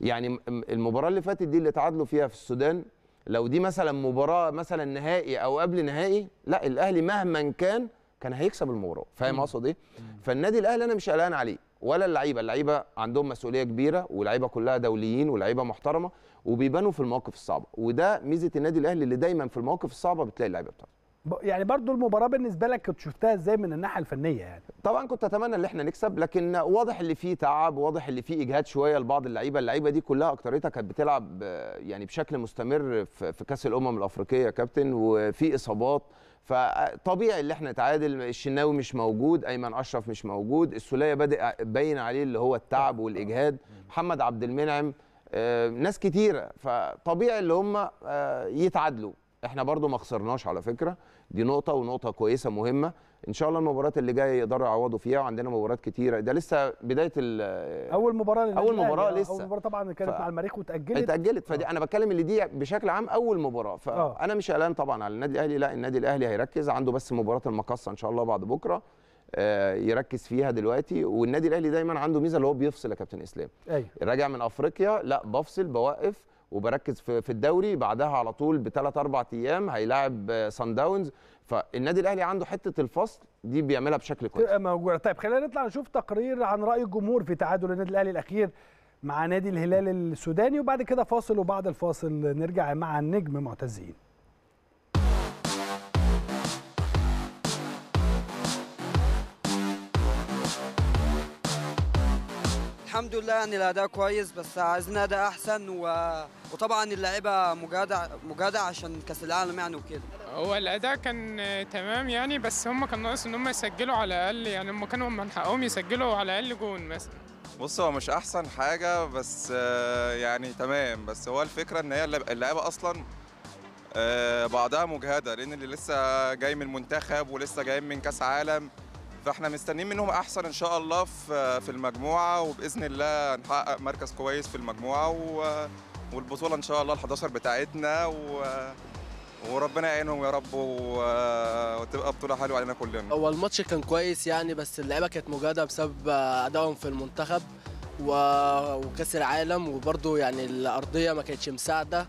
يعني المباراه اللي فاتت دي اللي تعادلوا فيها في السودان لو دي مثلا مباراه مثلا نهائي او قبل نهائي لا الاهلي مهما كان كان هيكسب المباراه فاهم اقصد ايه فالنادي الاهلي انا مش قلقان عليه ولا اللعيبه اللعيبه عندهم مسؤوليه كبيره واللعيبه كلها دوليين واللعيبه محترمه وبيبانوا في المواقف الصعبه وده ميزه النادي الاهلي اللي دايما في المواقف الصعبه بتلاقي اللعيبه بتاعته يعني برضو المباراه بالنسبه لك كنت شفتها ازاي من الناحيه الفنيه يعني طبعا كنت اتمنى ان احنا نكسب لكن واضح اللي فيه تعب واضح اللي فيه اجهاد شويه لبعض اللعيبه اللعيبه دي كلها اكتريتها كانت بتلعب يعني بشكل مستمر في كاس الامم الافريقيه يا كابتن وفي اصابات فطبيعي اللي احنا نتعادل الشناوي مش موجود ايمن اشرف مش موجود السوليه بادئ باين عليه اللي هو التعب والاجهاد محمد عبد المنعم آه، ناس كتيره فطبيعي اللي هم آه، يتعادلوا احنا برضو ما خسرناش على فكره دي نقطه ونقطه كويسه مهمه ان شاء الله المباريات اللي جايه يقدروا يعوضوا فيها وعندنا مباريات كتيره ده لسه بدايه اول مباراه اول مباراه لسه اول مباراه طبعا كانت ف... مع المريخ واتاجلت اتاجلت فدي آه. انا بتكلم اللي دي بشكل عام اول مباراه فانا آه. مش قلقان طبعا على النادي الاهلي لا النادي الاهلي هيركز عنده بس مباراه المقصه ان شاء الله بعد بكره آه، يركز فيها دلوقتي والنادي الاهلي دايما عنده ميزه اللي هو بيفصل يا كابتن اسلام أيوه. راجع من افريقيا لا بفصل بوقف وبركز في, الدوري بعدها على طول بثلاث اربع ايام هيلاعب سان داونز فالنادي الاهلي عنده حته الفصل دي بيعملها بشكل كويس موجوده طيب خلينا نطلع نشوف تقرير عن راي الجمهور في تعادل النادي الاهلي الاخير مع نادي الهلال السوداني وبعد كده فاصل وبعد الفاصل نرجع مع النجم معتزين الحمد لله يعني الاداء كويس بس عايزين اداء احسن و... وطبعا اللعيبه مجادع مجادع عشان كاس العالم يعني وكده هو الاداء كان تمام يعني بس هم كان ناقص ان هم يسجلوا على الاقل يعني هم كانوا من حقهم يسجلوا على الاقل جون مثلا بص هو مش احسن حاجه بس يعني تمام بس هو الفكره ان هي اللعيبه اصلا آه، بعضها مجهده لان اللي لسه جاي من المنتخب ولسه جاي من كاس عالم فاحنا مستنيين منهم احسن ان شاء الله في المجموعه وباذن الله نحقق مركز كويس في المجموعه والبطوله ان شاء الله ال11 بتاعتنا و... وربنا يعينهم يا رب وتبقى بطوله حلوه علينا كلنا هو الماتش كان كويس يعني بس اللعيبه كانت مجهده بسبب ادائهم في المنتخب وكاس العالم وبرده يعني الارضيه ما كانتش مساعده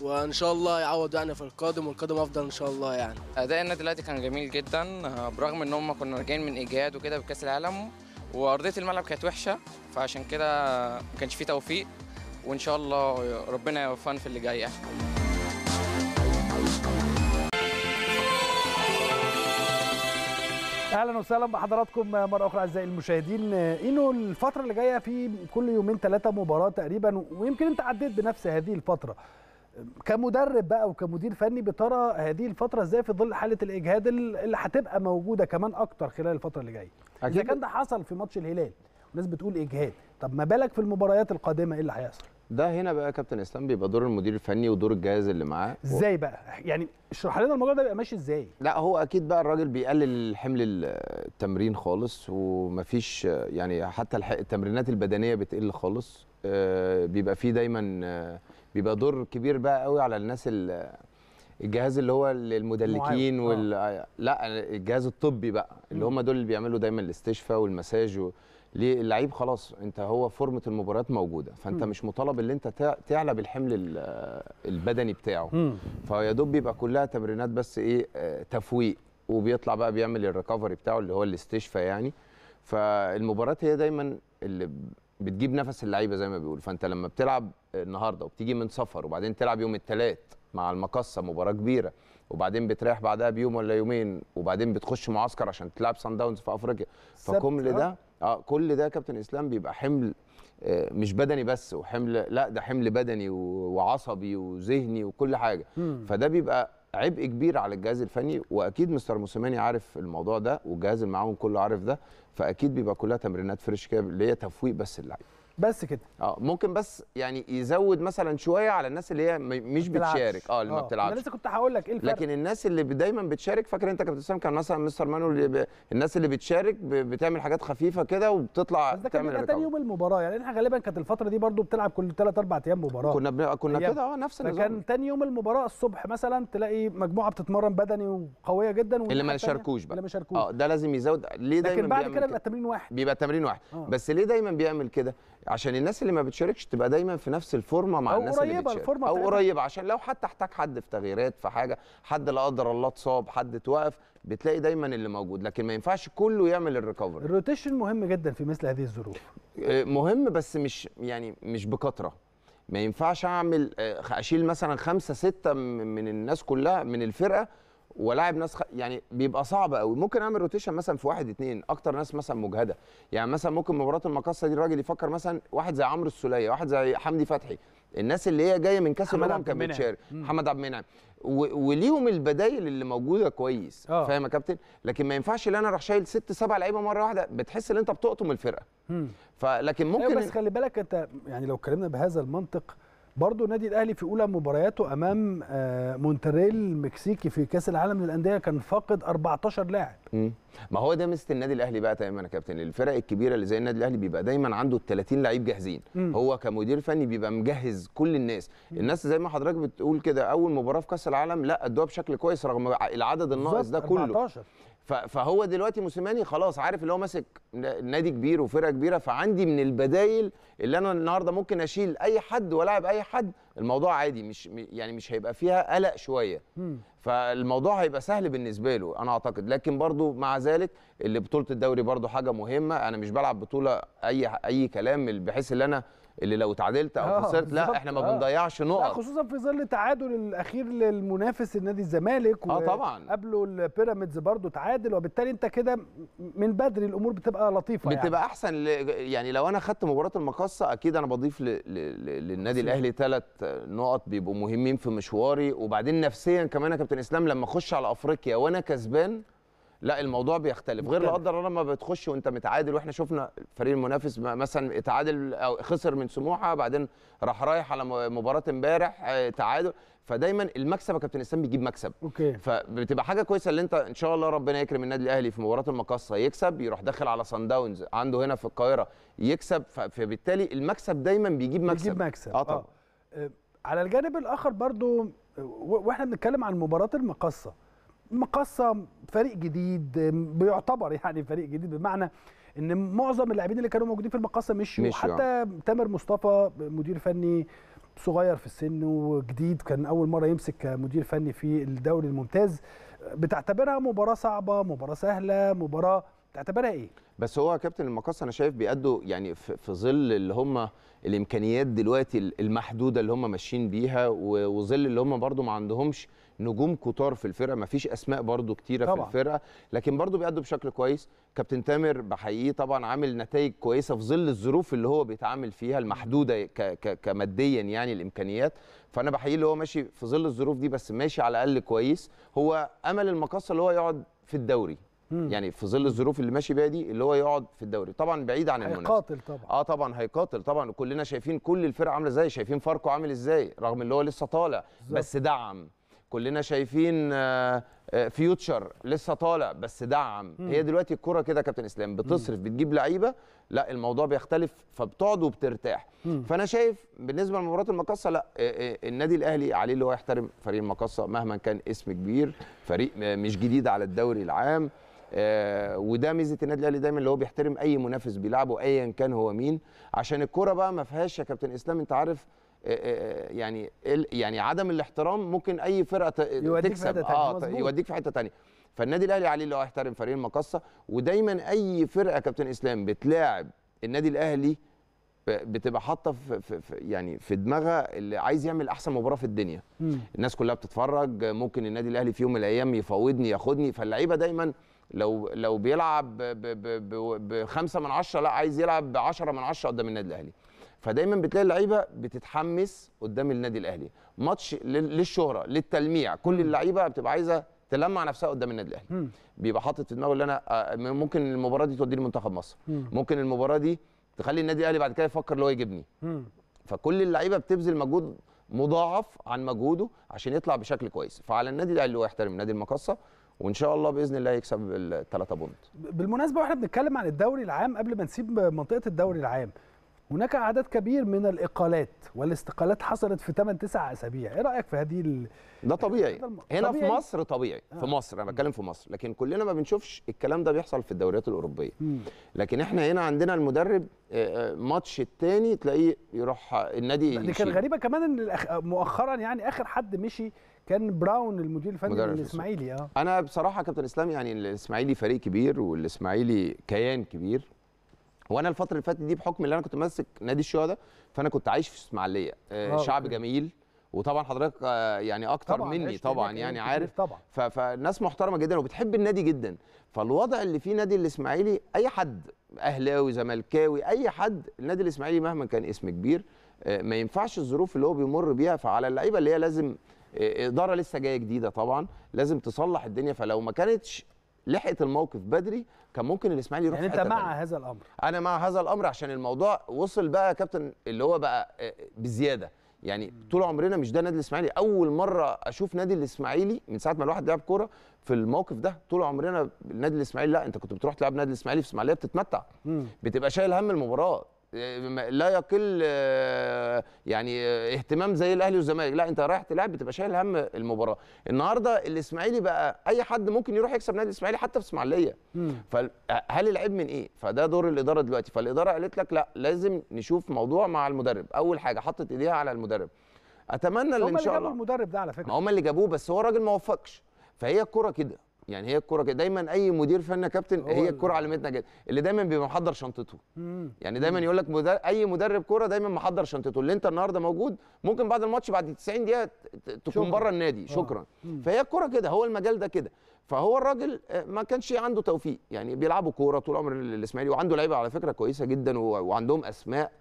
وان شاء الله يعوض يعني في القادم والقادم افضل ان شاء الله يعني اداء النادي دلوقتي كان جميل جدا برغم ان هم كنا راجعين من اجهاد وكده بكاس العالم وارضيه الملعب كانت وحشه فعشان كده ما كانش فيه توفيق وان شاء الله ربنا يوفقنا في اللي جاي يعني. اهلا وسهلا بحضراتكم مره اخرى اعزائي المشاهدين انه الفتره اللي جايه في كل يومين ثلاثه مباراه تقريبا ويمكن انت عديت بنفس هذه الفتره كمدرب بقى وكمدير فني بترى هذه الفتره ازاي في ظل حاله الاجهاد اللي هتبقى موجوده كمان اكتر خلال الفتره اللي جايه اذا كان ده حصل في ماتش الهلال الناس بتقول اجهاد طب ما بالك في المباريات القادمه ايه اللي هيحصل ده هنا بقى كابتن اسلام بيبقى دور المدير الفني ودور الجهاز اللي معاه ازاي بقى يعني اشرح لنا الموضوع ده بيبقى ماشي ازاي لا هو اكيد بقى الراجل بيقلل حمل التمرين خالص ومفيش يعني حتى التمرينات البدنيه بتقل خالص آه، بيبقى فيه دايما آه، بيبقى دور كبير بقى قوي على الناس الجهاز اللي هو المدلكين وال اه. لا الجهاز الطبي بقى اللي هم دول اللي بيعملوا دايما الاستشفاء والمساج و... ليه اللعيب خلاص انت هو فورمه المباريات موجوده فانت م. مش مطالب ان انت تعلى بالحمل البدني بتاعه م. فيا دوب بيبقى كلها تمرينات بس ايه آه، تفويق وبيطلع بقى بيعمل الريكفري بتاعه اللي هو الاستشفاء يعني فالمباريات هي دايما اللي بتجيب نفس اللعيبه زي ما بيقولوا فانت لما بتلعب النهارده وبتيجي من سفر وبعدين تلعب يوم الثلاث مع المقصه مباراه كبيره وبعدين بتريح بعدها بيوم ولا يومين وبعدين بتخش معسكر عشان تلعب سان داونز في افريقيا فكل آه. ده اه كل ده كابتن اسلام بيبقى حمل آه، مش بدني بس وحمل لا ده حمل بدني وعصبي وذهني وكل حاجه فده بيبقى عبء كبير على الجهاز الفني واكيد مستر موسيماني عارف الموضوع ده والجهاز المعاون كله عارف ده فاكيد بيبقى كلها تمرينات فريش كده اللي هي تفويق بس اللعيبه بس كده اه ممكن بس يعني يزود مثلا شويه على الناس اللي هي مش بتشارك اه اللي ما آه، بتلعبش انا لسه كنت هقول لك ايه الفرق لكن الناس اللي دايما بتشارك فاكر انت كابتن سام كان مثلا مستر مانو اللي ب... الناس اللي بتشارك ب... بتعمل حاجات خفيفه كده وبتطلع بس ده كان تاني يوم المباراه يعني احنا غالبا كانت الفتره دي برده بتلعب كل 3 4 ايام مباراه كنا ب... آه، كنا كده اه نفس النظام كان تاني يوم المباراه الصبح مثلا تلاقي مجموعه بتتمرن بدني وقويه جدا اللي ما شاركوش بقى اللي ما شاركوش اه ده لازم يزود ليه دايما لكن بعد كده بيبقى التمرين واحد بيبقى التمرين واحد آه. بس ليه دايما بيعمل كده عشان الناس اللي ما بتشاركش تبقى دايما في نفس الفورمه مع الناس اللي بتشارك الفورمة او قريبه عشان لو حتى احتاج حد في تغييرات في حاجه حد لا قدر الله اتصاب حد توقف بتلاقي دايما اللي موجود لكن ما ينفعش كله يعمل الريكفري الروتيشن مهم جدا في مثل هذه الظروف آه، مهم بس مش يعني مش بكثره ما ينفعش اعمل آه، اشيل مثلا خمسه سته من الناس كلها من الفرقه ولاعب ناس خ... يعني بيبقى صعب قوي ممكن اعمل روتيشن مثلا في واحد اتنين اكتر ناس مثلا مجهده يعني مثلا ممكن مباراه المقاصه دي الراجل يفكر مثلا واحد زي عمرو السوليه واحد زي حمدي فتحي الناس اللي هي جايه من كاس الملعب كانت بتشارك محمد عبد المنعم وليهم البدايل اللي موجوده كويس آه. فاهم يا كابتن لكن ما ينفعش ان انا اروح شايل ست سبع لعيبه مره واحده بتحس ان انت بتقطم الفرقه فلكن ممكن أيوة، بس خلي بالك انت يعني لو اتكلمنا بهذا المنطق برضه النادي الاهلي في اولى مبارياته امام آه، مونتريل المكسيكي في كاس العالم للانديه كان فاقد 14 لاعب ما هو ده ميزه النادي الاهلي بقى دايما يا كابتن الفرق الكبيره اللي زي النادي الاهلي بيبقى دايما عنده ال 30 لعيب جاهزين مم. هو كمدير فني بيبقى مجهز كل الناس مم. الناس زي ما حضرتك بتقول كده اول مباراه في كاس العالم لا ادوها بشكل كويس رغم العدد الناقص ده كله 14. فهو دلوقتي موسيماني خلاص عارف اللي هو ماسك نادي كبير وفرقه كبيره فعندي من البدايل اللي انا النهارده ممكن اشيل اي حد والعب اي حد الموضوع عادي مش يعني مش هيبقى فيها قلق شويه فالموضوع هيبقى سهل بالنسبه له انا اعتقد لكن برضو مع ذلك اللي بطوله الدوري برضو حاجه مهمه انا مش بلعب بطوله اي اي كلام بحيث ان انا اللي لو تعادلت او آه، خسرت لا احنا ما آه. بنضيعش نقط خصوصا في ظل التعادل الاخير للمنافس النادي الزمالك اه طبعا قبله البيراميدز برضه تعادل وبالتالي انت كده من بدري الامور بتبقى لطيفه يعني. بتبقى يعني. احسن ل... يعني لو انا خدت مباراه المقصه اكيد انا بضيف ل... ل... للنادي الاهلي ثلاث نقط بيبقوا مهمين في مشواري وبعدين نفسيا كمان يا كابتن اسلام لما اخش على افريقيا وانا كسبان لا الموضوع بيختلف غير لا قدر الله لما بتخش وانت متعادل واحنا شفنا الفريق المنافس مثلا اتعادل او خسر من سموحه بعدين راح رايح على مباراه امبارح آه، تعادل فدايما المكسب يا كابتن اسلام بيجيب مكسب اوكي فبتبقى حاجه كويسه اللي انت ان شاء الله ربنا يكرم النادي الاهلي في مباراه المقاصه يكسب يروح داخل على سان داونز عنده هنا في القاهره يكسب فبالتالي المكسب دايما بيجيب مكسب بيجيب مكسب آه،, اه طبعا آه، على الجانب الاخر برضو واحنا بنتكلم عن مباراه المقاصه مقسم فريق جديد بيعتبر يعني فريق جديد بمعنى ان معظم اللاعبين اللي كانوا موجودين في المقصه مش حتى تامر مصطفى مدير فني صغير في السن وجديد كان اول مره يمسك مدير فني في الدوري الممتاز بتعتبرها مباراه صعبه مباراه سهله مباراه تعتبرها ايه بس هو كابتن المقصه انا شايف بيأدوا يعني في ظل اللي هم الامكانيات دلوقتي المحدوده اللي هم ماشيين بيها وظل اللي هم برضو ما عندهمش نجوم كتار في الفرقه مفيش اسماء برده كتيره طبعا. في الفرقه لكن برده بيأدوا بشكل كويس كابتن تامر بحقيقه طبعا عامل نتائج كويسه في ظل الظروف اللي هو بيتعامل فيها المحدوده ك ك كماديا يعني الامكانيات فانا بحقيقه اللي هو ماشي في ظل الظروف دي بس ماشي على الاقل كويس هو امل المقصه اللي هو يقعد في الدوري يعني في ظل الظروف اللي ماشي بيها دي اللي هو يقعد في الدوري طبعا بعيد عن المنافسه هيقاتل طبعا اه طبعا هيقاتل طبعا كلنا شايفين كل الفرق عامله ازاي شايفين فاركو عامل ازاي رغم اللي هو لسه طالع بس دعم كلنا شايفين فيوتشر آه، آه، لسه طالع بس دعم هي دلوقتي الكره كده كابتن اسلام بتصرف بتجيب لعيبه لا الموضوع بيختلف فبتقعد وبترتاح فانا شايف بالنسبه لمباراه المقصه لا آه، النادي الاهلي عليه اللي هو يحترم فريق المقصه مهما كان اسم كبير فريق مش جديد على الدوري العام وده ميزه النادي الاهلي دايما اللي هو بيحترم اي منافس بيلعبه ايا كان هو مين عشان الكوره بقى ما فيهاش يا كابتن اسلام انت عارف آه، آه، آه، يعني يعني عدم الاحترام ممكن اي فرقه يوديك تكسب اه يوديك في حته ثانيه فالنادي الاهلي عليه اللي هو يحترم فريق المقصه ودايما اي فرقه كابتن اسلام بتلاعب النادي الاهلي بتبقى حاطه في, في يعني في دماغها اللي عايز يعمل احسن مباراه في الدنيا م. الناس كلها بتتفرج ممكن النادي الاهلي في يوم من الايام يفاوضني ياخدني فاللعيبه دايما لو لو بيلعب بخمسة من عشرة لا عايز يلعب بعشرة من عشرة قدام النادي الاهلي فدايما بتلاقي اللعيبه بتتحمس قدام النادي الاهلي ماتش للشهره للتلميع كل اللعيبه بتبقى عايزه تلمع نفسها قدام النادي الاهلي بيبقى حاطط في دماغه ان انا آه، ممكن المباراه دي توديني منتخب مصر ممكن المباراه دي تخلي النادي الاهلي بعد كده يفكر اللي هو يجيبني فكل اللعيبه بتبذل مجهود مضاعف عن مجهوده عشان يطلع بشكل كويس فعلى النادي الاهلي اللي هو يحترم نادي المقصه وان شاء الله باذن الله يكسب الثلاثه بونت بالمناسبه واحنا بنتكلم عن الدوري العام قبل ما نسيب منطقه الدوري العام هناك عدد كبير من الاقالات والاستقالات حصلت في 8 9 اسابيع ايه رايك في هذه ال... ده طبيعي هنا طبيعي. في مصر طبيعي آه. في مصر انا بتكلم في مصر لكن كلنا ما بنشوفش الكلام ده بيحصل في الدوريات الاوروبيه م. لكن احنا هنا عندنا المدرب آه، آه، ماتش الثاني تلاقيه يروح النادي دي كان غريبه كمان ان مؤخرا يعني اخر حد مشي كان براون المدير الفني للاسماعيلي اه انا بصراحه كابتن اسلام يعني الاسماعيلي فريق كبير والاسماعيلي كيان كبير وانا الفتره اللي فاتت دي بحكم اللي انا كنت ماسك نادي الشهداء فانا كنت عايش في اسماعيليه آه, آه، شعب جميل وطبعا حضرتك آه، يعني اكتر طبعاً مني طبعا يعني عارف طبعا. فالناس محترمه جدا وبتحب النادي جدا فالوضع اللي فيه نادي الاسماعيلي اي حد اهلاوي زملكاوي اي حد النادي الاسماعيلي مهما كان اسم كبير آه، ما ينفعش الظروف اللي هو بيمر بيها فعلى اللعيبه اللي هي لازم اداره لسه جايه جديده طبعا لازم تصلح الدنيا فلو ما كانتش لحقت الموقف بدري كان ممكن الاسماعيلي يروح يعني انت مع تاني. هذا الامر انا مع هذا الامر عشان الموضوع وصل بقى يا كابتن اللي هو بقى آه، آه، بزياده يعني طول عمرنا مش ده نادي الاسماعيلي اول مره اشوف نادي الاسماعيلي من ساعه ما الواحد لعب كوره في الموقف ده طول عمرنا النادي الاسماعيلي لا انت كنت بتروح تلعب نادي الاسماعيلي في اسماعيليه بتتمتع بتبقى شايل هم المباراه لا يقل آه، يعني آه، اهتمام زي الاهلي والزمالك لا انت رايح تلعب بتبقى شايل هم المباراه النهارده الاسماعيلي بقى اي حد ممكن يروح يكسب نادي الاسماعيلي حتى في اسماعيليه فهل آه، العيب من ايه فده دور الاداره دلوقتي فالاداره قالت لك لا لازم نشوف موضوع مع المدرب اول حاجه حطت ايديها على المدرب اتمنى ان شاء الله هم اللي جابوا المدرب ده على فكره هم اللي جابوه بس هو راجل ما وفقش فهي الكوره كده يعني هي الكره كده دايما اي مدير فني كابتن هي الكره علمتنا كده اللي دايما بيبقى محضر شنطته يعني دايما يقول لك مدر... اي مدرب كوره دايما محضر شنطته اللي انت النهارده موجود ممكن بعد الماتش بعد 90 دقيقه تكون بره النادي آه. شكرا فهي الكره كده هو المجال ده كده فهو الراجل آه، ما كانش عنده توفيق يعني بيلعبوا كوره طول عمر الاسماعيلي وعنده لعيبه على فكره كويسه جدا وعندهم اسماء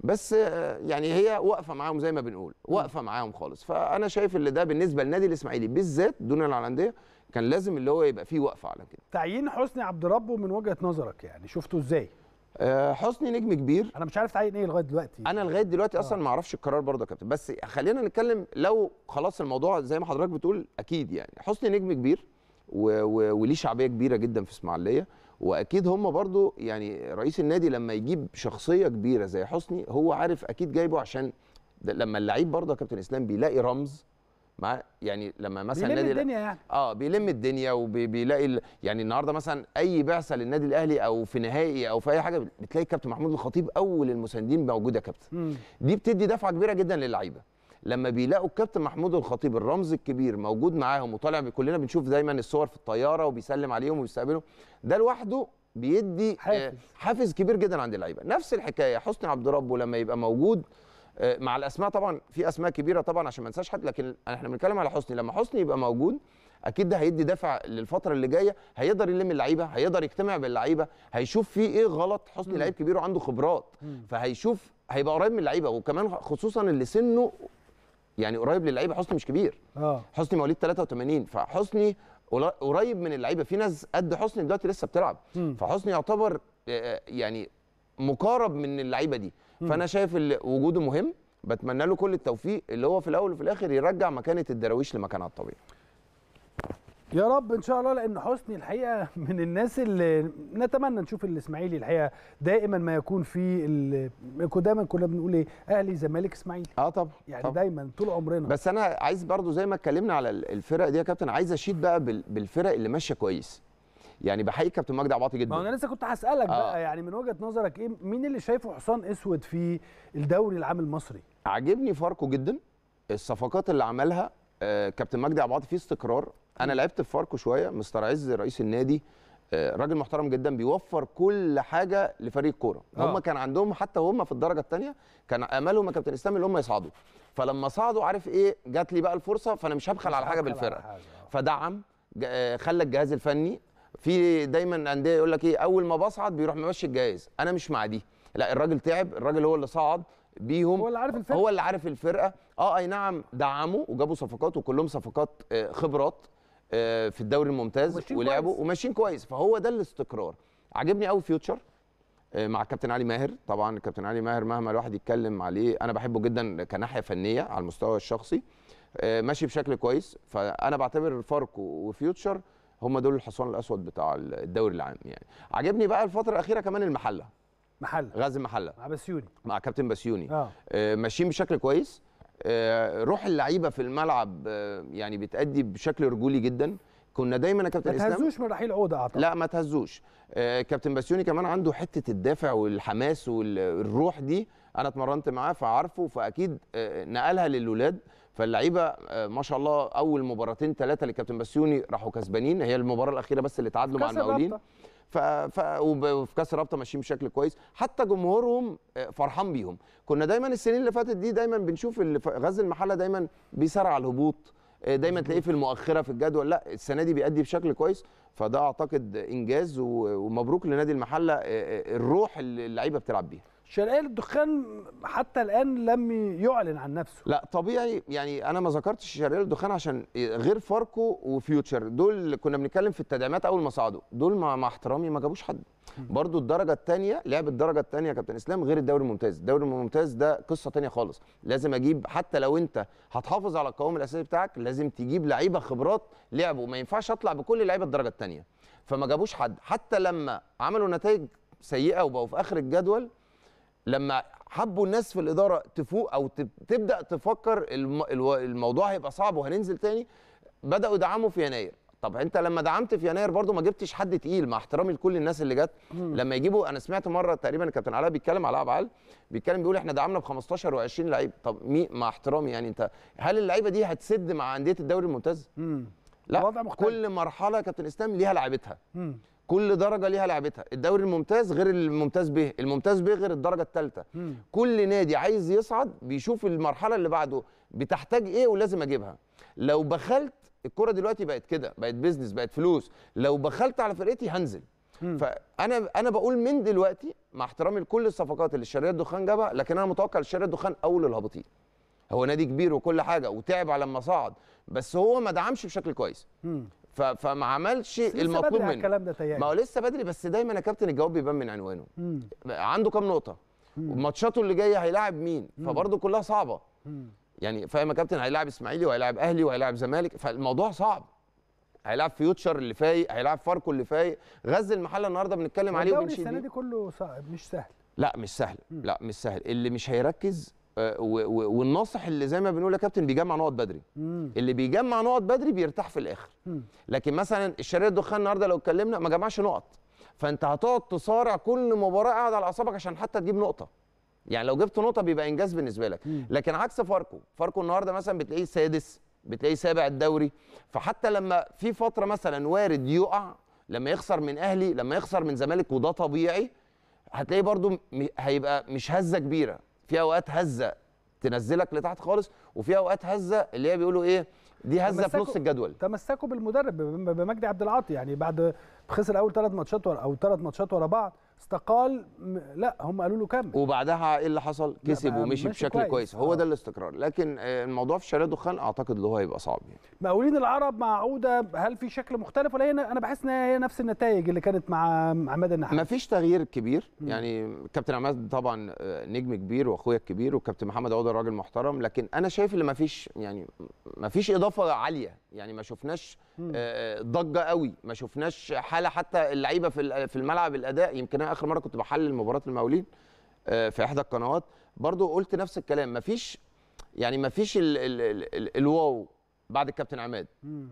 بس آه، يعني هي واقفه معاهم زي ما بنقول واقفه معاهم خالص فانا شايف ان ده بالنسبه للنادي الاسماعيلي بالذات دون الانديه كان لازم اللي هو يبقى فيه وقفه على كده تعيين حسني عبد ربه من وجهه نظرك يعني شفته ازاي آه، حسني نجم كبير انا مش عارف تعيين ايه لغايه دلوقتي انا لغايه دلوقتي آه. اصلا ما اعرفش القرار برضه يا كابتن بس خلينا نتكلم لو خلاص الموضوع زي ما حضرتك بتقول اكيد يعني حسني نجم كبير و... و... وليه شعبيه كبيره جدا في اسماعيليه واكيد هم برضه يعني رئيس النادي لما يجيب شخصيه كبيره زي حسني هو عارف اكيد جايبه عشان لما اللعيب برضه يا كابتن اسلام بيلاقي رمز مع يعني لما مثلا بيلم الدنيا يعني اه بيلم الدنيا وبيلاقي وبي يعني النهارده مثلا اي بعثه للنادي الاهلي او في نهائي او في اي حاجه بتلاقي كابتن محمود الخطيب اول المساندين موجود يا كابتن دي بتدي دفعه كبيره جدا للعيبه لما بيلاقوا الكابتن محمود الخطيب الرمز الكبير موجود معاهم وطالع كلنا بنشوف دايما الصور في الطياره وبيسلم عليهم وبيستقبلهم ده لوحده بيدي آه، حافز, حافز كبير جدا عند اللعيبه نفس الحكايه حسني عبد ربه لما يبقى موجود آه، مع الاسماء طبعا في اسماء كبيره طبعا عشان ما انساش حد لكن احنا بنتكلم على حسني لما حسني يبقى موجود اكيد ده هيدي دفع للفتره اللي جايه هيقدر يلم اللعيبه هيقدر يجتمع باللعيبه هيشوف في ايه غلط حسني لعيب كبير وعنده خبرات فهيشوف هيبقى قريب من اللعيبه وكمان خصوصا اللي سنه يعني قريب للعيبه حسني مش كبير اه حسني مواليد 83 فحسني قريب من اللعيبه في ناس قد حسني دلوقتي لسه بتلعب فحسني يعتبر آه، يعني مقارب من اللعيبه دي فانا شايف وجوده مهم بتمنى له كل التوفيق اللي هو في الاول وفي الاخر يرجع مكانه الدراويش لمكانها الطبيعي يا رب ان شاء الله لان حسني الحقيقه من الناس اللي نتمنى نشوف الاسماعيلي الحقيقه دايما ما يكون في دايما كنا بنقول ايه اهلي زمالك اسماعيلي اه طبعا يعني طبعا. دايما طول عمرنا بس انا عايز برضو زي ما اتكلمنا على الفرق دي يا كابتن عايز اشيد بقى بالفرق اللي ماشيه كويس يعني بحيي كابتن مجدي عباطي جدا ما انا لسه كنت هسالك آه. بقى يعني من وجهه نظرك ايه مين اللي شايفه حصان اسود في الدوري العام المصري عاجبني فاركو جدا الصفقات اللي عملها آه كابتن مجدي عباطي فيه استقرار انا لعبت في فاركو شويه مستر عز رئيس النادي آه، راجل محترم جدا بيوفر كل حاجه لفريق الكوره آه. هم كان عندهم حتى هم في الدرجه الثانيه كان املهم كابتن اسلام ان هم يصعدوا فلما صعدوا عارف ايه جات لي بقى الفرصه فانا مش هبخل على حاجه بالفرقه آه. فدعم آه، خلى الجهاز الفني في دايما انديه يقول لك ايه اول ما بصعد بيروح ممشي الجهاز انا مش مع دي لا الراجل تعب الراجل هو اللي صعد بيهم هو اللي عارف الفرقه هو اللي عارف الفرقه اه اي نعم دعموا وجابوا صفقات وكلهم صفقات آه، خبرات آه، في الدوري الممتاز ولعبوا وماشيين كويس فهو ده الاستقرار عجبني قوي فيوتشر آه، مع الكابتن علي ماهر طبعا الكابتن علي ماهر مهما الواحد يتكلم عليه انا بحبه جدا كناحيه فنيه على المستوى الشخصي ماشي بشكل كويس فانا بعتبر فاركو وفيوتشر هم دول الحصان الاسود بتاع الدوري العام يعني عجبني بقى الفتره الاخيره كمان المحله محله غازي المحله مع بسيوني مع كابتن بسيوني آه. آه ماشيين بشكل كويس آه روح اللعيبه في الملعب آه يعني بتأدي بشكل رجولي جدا كنا دايما يا كابتن اسلام ما تهزوش من رحيل عوده اعتقد لا ما تهزوش آه كابتن بسيوني كمان عنده حته الدافع والحماس والروح دي انا اتمرنت معاه فعارفه فاكيد آه نقلها للولاد فاللعيبه آه، ما شاء الله اول مباراتين ثلاثه لكابتن بسيوني راحوا كسبانين هي المباراه الاخيره بس اللي تعادلوا مع المقاولين ف... ف... وفي كاس رابطه ماشيين بشكل كويس حتى جمهورهم آه، فرحان بيهم كنا دايما السنين اللي فاتت دي دايما بنشوف غزل المحله دايما بيسرع الهبوط آه، دايما تلاقيه في المؤخره في الجدول لا السنه دي بيأدي بشكل كويس فده اعتقد انجاز ومبروك لنادي المحله الروح اللي اللعيبه بتلعب بيها شرقية للدخان حتى الآن لم يعلن عن نفسه لا طبيعي يعني أنا ما ذكرتش شرقية للدخان عشان غير فاركو وفيوتشر دول كنا بنتكلم في التدعيمات أول ما صعدوا دول مع احترامي ما جابوش حد برضو الدرجه الثانيه لعب الدرجه الثانيه يا كابتن اسلام غير الدوري الممتاز الدوري الممتاز ده قصه ثانيه خالص لازم اجيب حتى لو انت هتحافظ على القوام الاساسي بتاعك لازم تجيب لعيبه خبرات لعبوا ما ينفعش اطلع بكل لعيبه الدرجه الثانيه فما جابوش حد حتى لما عملوا نتائج سيئه وبقوا في اخر الجدول لما حبوا الناس في الاداره تفوق او تبدا تفكر الموضوع هيبقى صعب وهننزل تاني بداوا يدعموا في يناير طب انت لما دعمت في يناير برضو ما جبتش حد تقيل مع احترامي لكل الناس اللي جت لما يجيبوا انا سمعت مره تقريبا كابتن علاء بيتكلم على ابو عال بيتكلم بيقول احنا دعمنا ب 15 و20 لعيب طب مي مع احترامي يعني انت هل اللعيبه دي هتسد مع انديه الدوري الممتاز لا كل مرحله كابتن اسلام ليها لعيبتها كل درجه ليها لعبتها الدوري الممتاز غير الممتاز به الممتاز به غير الدرجه الثالثه كل نادي عايز يصعد بيشوف المرحله اللي بعده بتحتاج ايه ولازم اجيبها لو بخلت الكره دلوقتي بقت كده بقت بيزنس بقت فلوس لو بخلت على فرقتي هنزل فانا انا بقول من دلوقتي مع احترامي لكل الصفقات اللي الشركات الدخان جابها لكن انا متوقع الشركات الدخان اول الهابطين هو نادي كبير وكل حاجه وتعب على لما صعد بس هو ما دعمش بشكل كويس فما عملش المطلوب منه الكلام ده تياري. ما هو لسه بدري بس دايما يا كابتن الجواب بيبان من عنوانه مم. عنده كام نقطه ماتشاته اللي جايه هيلاعب مين فبرضه كلها صعبه مم. يعني فاهم يا كابتن هيلاعب اسماعيلي وهيلاعب اهلي وهيلاعب زمالك فالموضوع صعب هيلاعب فيوتشر اللي فايق هيلاعب فاركو اللي فايق غزل المحله النهارده بنتكلم عليه وبنشيل السنه دي كله صعب مش سهل لا مش سهل لا مش سهل اللي مش هيركز آه، والناصح اللي زي ما بنقول يا كابتن بيجمع نقط بدري مم. اللي بيجمع نقط بدري بيرتاح في الاخر مم. لكن مثلا الشريط الدخان النهارده لو اتكلمنا ما جمعش نقط فانت هتقعد تصارع كل مباراه قاعد على اعصابك عشان حتى تجيب نقطه يعني لو جبت نقطه بيبقى انجاز بالنسبه لك مم. لكن عكس فاركو فاركو النهارده مثلا بتلاقيه سادس بتلاقيه سابع الدوري فحتى لما في فتره مثلا وارد يقع لما يخسر من اهلي لما يخسر من زمالك وده طبيعي هتلاقيه برده هيبقى مش هزه كبيره في اوقات هزه تنزلك لتحت خالص وفي اوقات هزه اللي هي بيقولوا ايه دي هزه في نص الجدول تمسكوا بالمدرب بمجدي عبد العاطي يعني بعد خسر اول ثلاث ماتشات او ثلاث ماتشات ورا بعض استقال م... لا هم قالوا له كمل وبعدها ايه اللي حصل كسب ومشي بشكل كويس, كويس. هو ده آه. الاستقرار لكن آه، الموضوع في شارع دخان اعتقد اللي هو هيبقى صعب يعني مقاولين العرب مع عوده هل في شكل مختلف ولا انا بحس ان هي نفس النتائج اللي كانت مع عماد النحاس مفيش تغيير كبير يعني كابتن عماد طبعا آه، نجم كبير واخويا الكبير وكابتن محمد عوده راجل محترم لكن انا شايف اللي مفيش يعني مفيش اضافه عاليه يعني ما شفناش ضجه قوي ما شفناش حاله حتى اللعيبه في في الملعب الاداء يمكن انا اخر مره كنت بحلل مباراه المقاولين آه، في احدى القنوات برضو قلت نفس الكلام مفيش يعني مفيش الـ الـ الـ الـ الواو بعد الكابتن عماد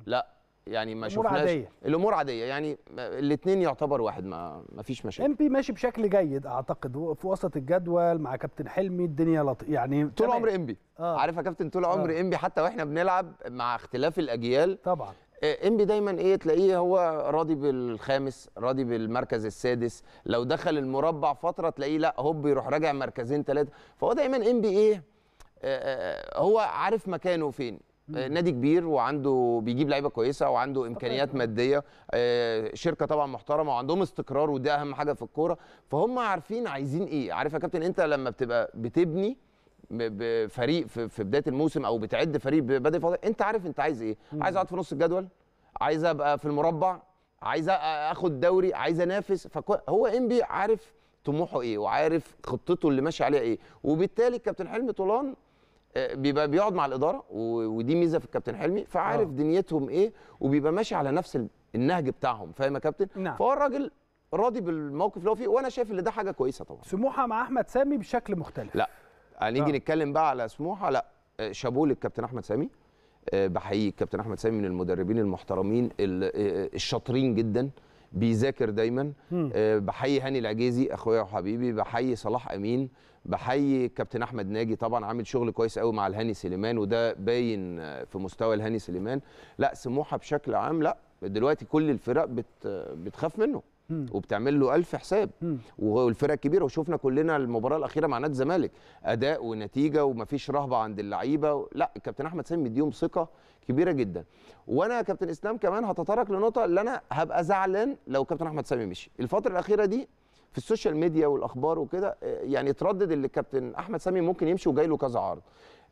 لا يعني ما شفناش عادية. الامور عاديه يعني الاثنين يعتبر واحد ما ما فيش مشاكل ام بي ماشي بشكل جيد اعتقد في وسط الجدول مع كابتن حلمي الدنيا لطيفه يعني طول عمر ام بي آه. عارف يا كابتن طول عمر آه. بي حتى واحنا بنلعب مع اختلاف الاجيال طبعا إيه، انبي دايما ايه تلاقيه هو راضي بالخامس راضي بالمركز السادس لو دخل المربع فتره تلاقيه لا هوب يروح راجع مركزين ثلاثه فهو دايما انبي ايه آه، آه، هو عارف مكانه فين آه، نادي كبير وعنده بيجيب لعيبه كويسه وعنده امكانيات ماديه شركه طبعا محترمه وعندهم استقرار ودي اهم حاجه في الكوره فهم عارفين عايزين ايه عارف يا كابتن انت لما بتبقى بتبني بفريق في بدايه الموسم او بتعد فريق بدأ فاضل انت عارف انت عايز ايه عايز اقعد في نص الجدول عايز ابقى في المربع عايز اخد دوري عايز انافس فهو انبي عارف طموحه ايه وعارف خطته اللي ماشي عليها ايه وبالتالي كابتن حلمي طولان آه، بيبقى بيقعد مع الاداره ودي ميزه في الكابتن حلمي فعارف أوه. دنيتهم ايه وبيبقى ماشي على نفس النهج بتاعهم فاهم يا كابتن نعم. فهو الراجل راضي بالموقف اللي هو فيه وانا شايف ان ده حاجه كويسه طبعا سموحه مع احمد سامي بشكل مختلف لا هنيجي آه،, آه. نتكلم بقى على سموحه لا آه، شابوه للكابتن احمد سامي آه، بحيي الكابتن احمد سامي من المدربين المحترمين الشاطرين جدا بيذاكر دايما بحيي هاني العجيزي اخويا وحبيبي بحيي صلاح امين بحيي الكابتن احمد ناجي طبعا عامل شغل كويس قوي مع الهاني سليمان وده باين في مستوى الهاني سليمان لا سموحه بشكل عام لا دلوقتي كل الفرق بتخاف منه وبتعمل له ألف حساب والفرق كبيرة وشفنا كلنا المباراة الأخيرة مع نادي الزمالك أداء ونتيجة ومفيش رهبة عند اللعيبة لا الكابتن أحمد سامي مديهم ثقة كبيرة جدا وأنا يا كابتن إسلام كمان هتطرق لنقطة اللي أنا هبقى زعلان لو كابتن أحمد سامي مشي الفترة الأخيرة دي في السوشيال ميديا والأخبار وكده آه، يعني اتردد اللي الكابتن أحمد سامي ممكن يمشي وجاي له كذا عرض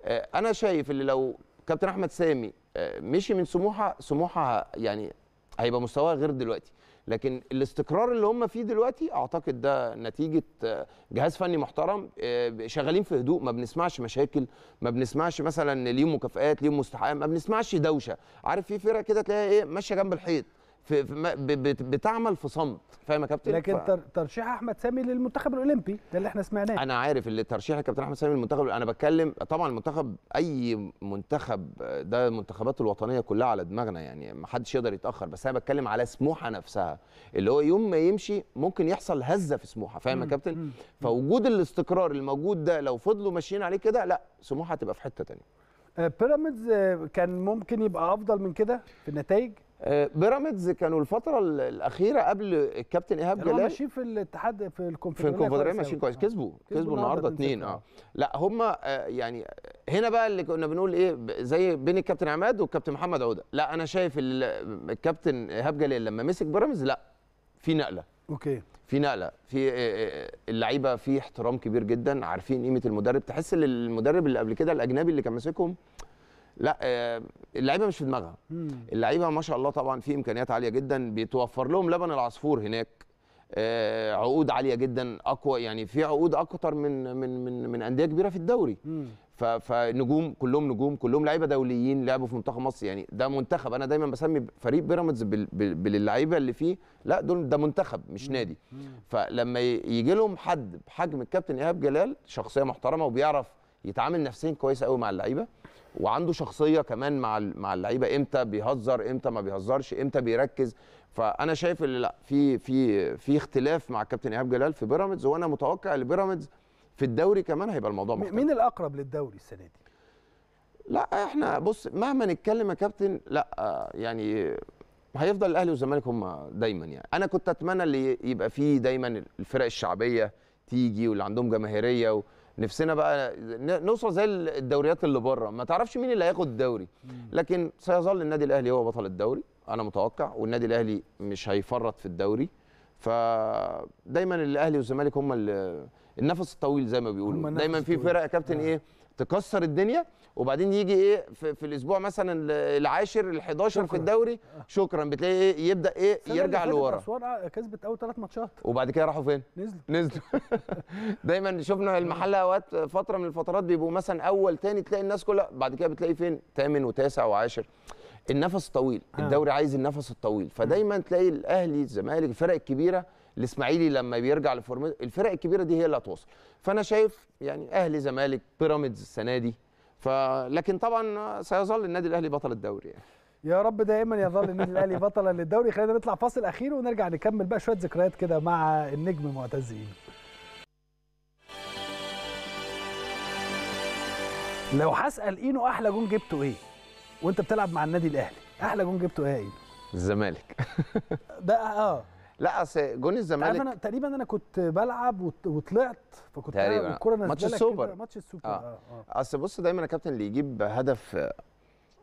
آه، أنا شايف اللي لو كابتن أحمد سامي آه، مشي من سموحة سموحة يعني هيبقى مستواه غير دلوقتي لكن الاستقرار اللي هم فيه دلوقتي اعتقد ده نتيجه آه، جهاز فني محترم آه، شغالين في هدوء ما بنسمعش مشاكل ما بنسمعش مثلا ليهم مكافئات ليهم مستحقات ما بنسمعش دوشه عارف في فرق كده تلاقيها ايه ماشيه جنب الحيط في, في بتعمل في صمت فاهم يا كابتن لكن ف... ترشيح احمد سامي للمنتخب الاولمبي ده اللي احنا سمعناه انا عارف اللي ترشيح الكابتن احمد سامي للمنتخب انا بتكلم طبعا المنتخب اي منتخب ده المنتخبات الوطنيه كلها على دماغنا يعني ما حدش يقدر يتاخر بس انا بتكلم على سموحه نفسها اللي هو يوم ما يمشي ممكن يحصل هزه في سموحه فاهم يا كابتن فوجود الاستقرار الموجود ده لو فضلوا ماشيين عليه كده لا سموحه هتبقى في حته ثانيه آه، بيراميدز آه، كان ممكن يبقى افضل من كده في النتائج آه، بيراميدز كانوا الفتره الاخيره قبل الكابتن ايهاب يعني جلال ماشيين في الاتحاد في الكونفدراليه في الكونفدراليه ماشيين كويس كسبوا كسبوا النهارده اثنين اه لا هم آه، يعني هنا بقى اللي كنا بنقول ايه زي بين الكابتن عماد والكابتن محمد عوده لا انا شايف الكابتن ايهاب جلال لما مسك بيراميدز لا في نقله اوكي في نقله في آه، اللعيبه في احترام كبير جدا عارفين قيمه المدرب تحس ان المدرب اللي قبل كده الاجنبي اللي كان ماسكهم لا آه، اللعيبه مش في دماغها اللعيبه ما شاء الله طبعا في امكانيات عاليه جدا بيتوفر لهم لبن العصفور هناك آه، عقود عاليه جدا اقوى يعني في عقود اكتر من من من من انديه كبيره في الدوري فنجوم كلهم نجوم كلهم لعيبه دوليين لعبوا في منتخب مصر يعني ده منتخب انا دايما بسمي فريق بيراميدز باللعيبه اللي فيه لا دول ده منتخب مش نادي فلما يجي لهم حد بحجم الكابتن ايهاب جلال شخصيه محترمه وبيعرف يتعامل نفسيا كويس قوي مع اللعيبه وعنده شخصيه كمان مع مع اللعيبه امتى بيهزر امتى ما بيهزرش امتى بيركز فانا شايف ان لا في في في اختلاف مع الكابتن ايهاب جلال في بيراميدز وانا متوقع ان بيراميدز في الدوري كمان هيبقى الموضوع مختلف مين الاقرب للدوري السنه دي؟ لا احنا بص مهما نتكلم يا كابتن لا يعني هيفضل الاهلي والزمالك هم دايما يعني انا كنت اتمنى اللي يبقى فيه دايما الفرق الشعبيه تيجي واللي عندهم جماهيريه نفسنا بقى نوصل زي الدوريات اللي بره ما تعرفش مين اللي هياخد الدوري لكن سيظل النادي الاهلي هو بطل الدوري انا متوقع والنادي الاهلي مش هيفرط في الدوري فدايما الاهلي والزمالك هم النفس الطويل زي ما بيقولوا دايما في فرق يا كابتن نعم. ايه تكسر الدنيا وبعدين يجي ايه في, في الاسبوع مثلا العاشر ال11 في الدوري شكرا بتلاقي ايه يبدا ايه يرجع لورا اسوان آه، كسبت اول ثلاث ماتشات وبعد كده راحوا فين نزلوا نزلوا دايما شفنا المحله اوقات فتره من الفترات بيبقوا مثلا اول ثاني تلاقي الناس كلها بعد كده بتلاقي فين ثامن وتاسع وعاشر النفس الطويل آه. الدوري عايز النفس الطويل فدايما تلاقي الاهلي الزمالك الفرق الكبيره الاسماعيلي لما بيرجع لفورمته الفرق الكبيره دي هي اللي هتوصل فانا شايف يعني اهلي زمالك بيراميدز السنه دي فلكن طبعا سيظل النادي الاهلي بطل الدوري يعني. يا رب دائما يظل النادي الاهلي بطلا للدوري خلينا نطلع فاصل اخير ونرجع نكمل بقى شويه ذكريات كده مع النجم معتز لو هسال اينو احلى جون جبته ايه وانت بتلعب مع النادي الاهلي احلى جون جبته ايه يا اينو الزمالك ده اه لا اصل جون الزمالك انا تقريبا انا كنت بلعب وطلعت فكنت تقريبا الكوره ماتش السوبر ماتش السوبر آه. اه, آه. اصل بص دايما يا كابتن اللي يجيب هدف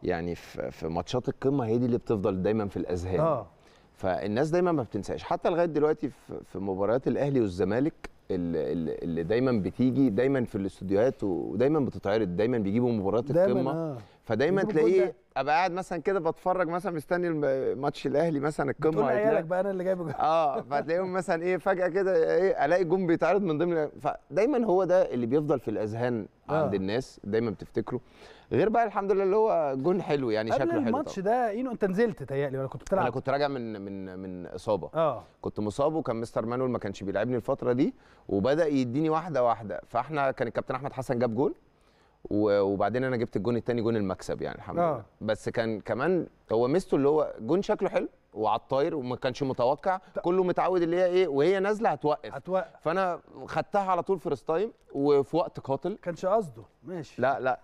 يعني في في ماتشات القمه هي دي اللي بتفضل دايما في الاذهان اه فالناس دايما ما بتنساش حتى لغايه دلوقتي في مباريات الاهلي والزمالك اللي دايما بتيجي دايما في الاستوديوهات ودايما بتتعرض دايما بيجيبوا مباريات القمه آه. فدايما تلاقيه ابقى قاعد مثلا كده بتفرج مثلا مستني ماتش الاهلي مثلا القمه تقول عيالك بقى انا اللي جايب اه فتلاقيهم مثلا ايه فجاه كده ايه الاقي جون بيتعرض من ضمن فدايما هو ده اللي بيفضل في الاذهان آه. عند الناس دايما بتفتكره غير بقى الحمد لله اللي هو جون حلو يعني شكله حلو الماتش ده اينو انت نزلت تهيألي ولا كنت بتلعب انا كنت راجع من من من اصابه اه كنت مصاب وكان مستر مانويل ما كانش بيلعبني الفتره دي وبدا يديني واحده واحده فاحنا كان الكابتن احمد حسن جاب جون وبعدين انا جبت الجون الثاني جون المكسب يعني الحمد آه. لله بس كان كمان هو ميزته اللي هو جون شكله حلو وعلى الطاير وما كانش متوقع كله متعود اللي هي ايه وهي نازله هتوقف هتوقف فانا خدتها على طول فيرست تايم وفي وقت قاتل كانش قصده ماشي لا لا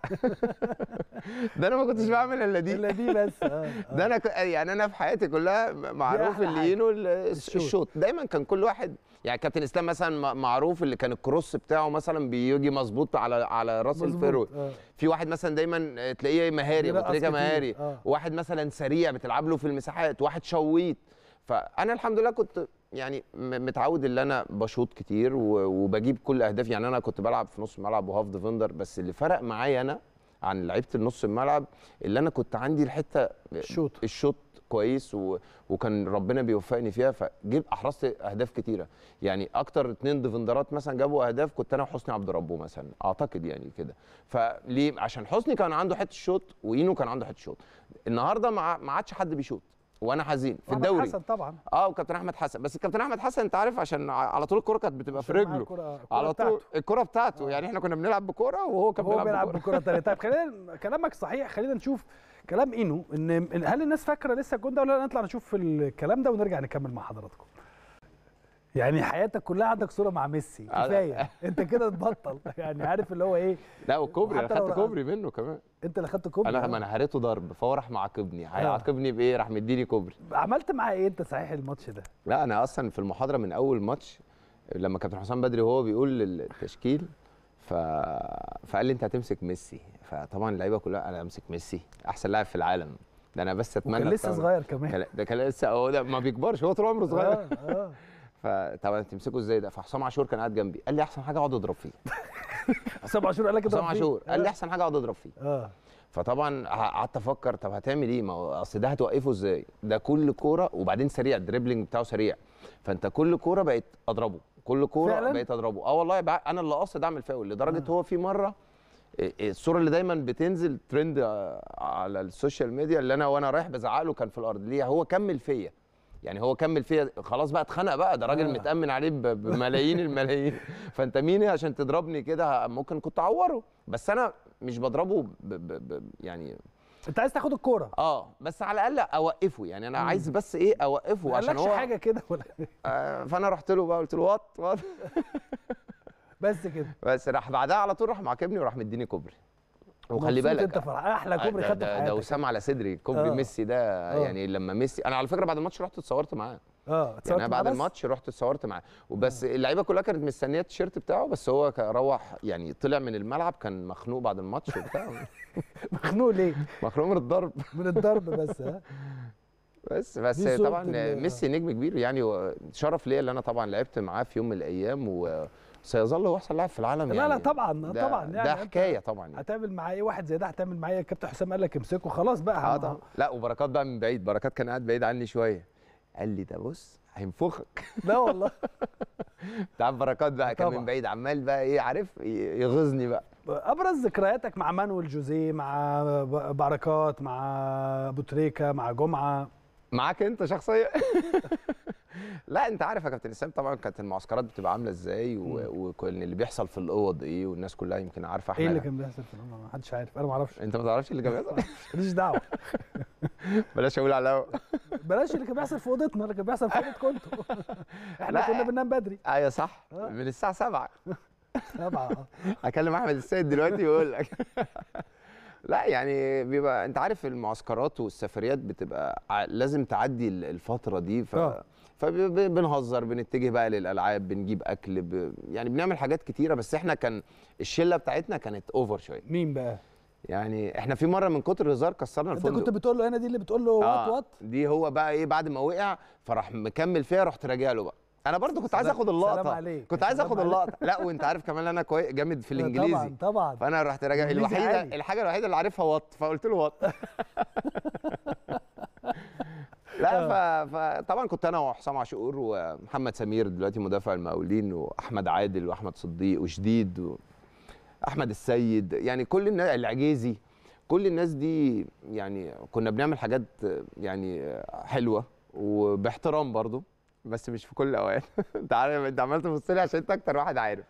ده انا ما كنتش بعمل الا دي الا دي بس آه. آه. ده انا يعني انا في حياتي كلها معروف اللي ينو الشوط دايما كان كل واحد يعني كابتن اسلام مثلا معروف اللي كان الكروس بتاعه مثلا بيجي مظبوط على على راس الفيرو آه. في واحد مثلا دايما تلاقيه مهاري بطريقه مهاري آه. واحد مثلا سريع بتلعب له في المساحات واحد شويط فانا الحمد لله كنت يعني متعود ان انا بشوط كتير وبجيب كل اهدافي يعني انا كنت بلعب في نص الملعب وهاف ديفندر بس اللي فرق معايا انا عن لعيبه النص الملعب اللي انا كنت عندي الحته الشوط الشوط كويس و... وكان ربنا بيوفقني فيها فجيب احرزت اهداف كتيره يعني اكتر اتنين ديفندرات مثلا جابوا اهداف كنت انا وحسني عبد ربه مثلا اعتقد يعني كده فليه عشان حسني كان عنده حته شوط واينو كان عنده حته شوط النهارده ما عادش حد بيشوط وانا حزين في الدوري حسن طبعا اه وكابتن احمد حسن بس الكابتن احمد حسن انت عارف عشان على طول الكوره كانت بتبقى في رجله على طول الكوره بتاعته آه. يعني احنا كنا بنلعب بكوره وهو كان هو بيلعب بكوره ثانيه طيب خلينا كلامك صحيح خلينا نشوف كلام اينو ان هل الناس فاكره لسه الجون ده ولا نطلع نشوف الكلام ده ونرجع نكمل مع حضراتكم يعني حياتك كلها عندك صوره مع ميسي كفايه انت كده تبطل يعني عارف اللي هو ايه لا وكوبري انا خدت كوبري منه كمان انت اللي خدت كوبري انا ما انا هريته ضرب فهو راح معاقبني آه. هيعاقبني بايه راح مديني كوبري عملت معاه ايه انت صحيح الماتش ده لا انا اصلا في المحاضره من اول ماتش لما كابتن حسام بدري وهو بيقول التشكيل ف... فقال لي انت هتمسك ميسي فطبعا اللعيبه كلها انا امسك ميسي احسن لاعب في العالم ده انا بس اتمنى كان لسه صغير كمان ده كان لسه هو ده ما بيكبرش هو طول عمره آه، صغير اه اه فطبعا تمسكه ازاي ده فحسام عاشور كان قاعد جنبي قال لي احسن حاجه اقعد اضرب فيه حسام عاشور قال لك اضرب فيه حسام عاشور قال لي آه. احسن حاجه اقعد اضرب فيه اه فطبعا قعدت افكر طب هتعمل ايه ما هو اصل ده هتوقفه ازاي ده كل كوره وبعدين سريع الدريبلنج بتاعه سريع فانت كل كوره بقيت اضربه كل كوره بقيت اضربه اه والله انا اللي قاصد اعمل فاول لدرجه آه. هو في مره الصوره اللي دايما بتنزل ترند آه، على السوشيال ميديا اللي انا وانا رايح بزعق له كان في الارض ليه هو كمل فيا يعني هو كمل فيا خلاص بقى اتخنق بقى ده راجل آه. متامن عليه بملايين الملايين فانت مين إيه عشان تضربني كده ممكن كنت اعوره بس انا مش بضربه ب ب ب يعني انت عايز تاخد الكوره اه بس على الاقل اوقفه يعني انا عايز بس ايه اوقفه عشان هو حاجه كده ولا إيه؟ آه فانا رحت له بقى قلت له وات وات بس كده بس راح بعدها على طول راح معاكبني وراح مديني كوبري وخلي بالك انت فرح احلى آه، كوبري آه، خدته في حياتك ده وسام على صدري كوبري آه. ميسي ده آه. يعني لما ميسي انا على فكره بعد الماتش رحت اتصورت معاه اه يعني انا بعد الماتش رحت اتصورت معاه وبس اللعيبه كلها كانت مستنيه التيشيرت بتاعه بس هو روح يعني طلع من الملعب كان مخنوق بعد الماتش وبتاع مخنوق ليه؟ مخنوق من الضرب من الضرب بس ها بس بس طبعا ميسي نجم كبير يعني شرف ليا اللي انا طبعا لعبت معاه في يوم من الايام و سيظل هو احسن لاعب في العالم لا يعني لا طبعا ده طبعا يعني ده حكايه طبعا يعني. هتعمل معاه ايه واحد زي ده هتعمل معاه ايه الكابتن حسام قال لك امسكه خلاص بقى آه طبعا. لا وبركات بقى من بعيد بركات كان قاعد بعيد عني شويه قال لي ده بص هينفخك لا والله انت عارف بركات بقى كان من بعيد عمال بقى ايه عارف يغيظني بقى ابرز ذكرياتك مع مانويل جوزيه مع بركات مع ابو تريكه مع جمعه معاك انت شخصيا لا انت عارف يا كابتن اسلام طبعا كانت المعسكرات بتبقى عامله ازاي وكان اللي بيحصل في الاوض ايه والناس كلها يمكن عارفه إيه احنا ايه اللي كان بيحصل في الاوض ما حدش عارف انا ما اعرفش انت ما تعرفش اللي كان بيحصل ماليش دعوه بلاش اقول على بلاش اللي كان بيحصل في اوضتنا اللي كان بيحصل في اوضه انتوا احنا كنا بننام بدري ايوه صح آه. من الساعه 7 7 اكلم احمد السيد دلوقتي ويقول لك لا يعني بيبقى انت عارف المعسكرات والسفريات بتبقى لازم تعدي الفتره دي ف... آه. فبنهزر بنتجه بقى للالعاب بنجيب اكل ب... يعني بنعمل حاجات كتيره بس احنا كان الشله بتاعتنا كانت اوفر شويه مين بقى يعني احنا في مره من كتر الهزار كسرنا الفندق انت كنت بتقول له هنا دي اللي بتقول له آه وات وات دي هو بقى ايه بعد ما وقع فراح مكمل فيها رحت راجع له بقى انا برضو كنت عايز اخد اللقطه سلام عليك. كنت عايز اخد اللقطه لا وانت عارف كمان انا كويس جامد في الانجليزي طبعا طبعا فانا رحت راجع الوحيده الحاجه الوحيده اللي عارفها وات فقلت له وات لا آه. فطبعا كنت انا وحسام عاشور ومحمد سمير دلوقتي مدافع المقاولين واحمد عادل واحمد صديق وشديد و... احمد السيد يعني كل الناس العجيزي كل الناس دي يعني كنا بنعمل حاجات يعني حلوه وباحترام برضو بس مش في كل الاوقات انت عارف انت عمال في عشان انت اكتر واحد عارف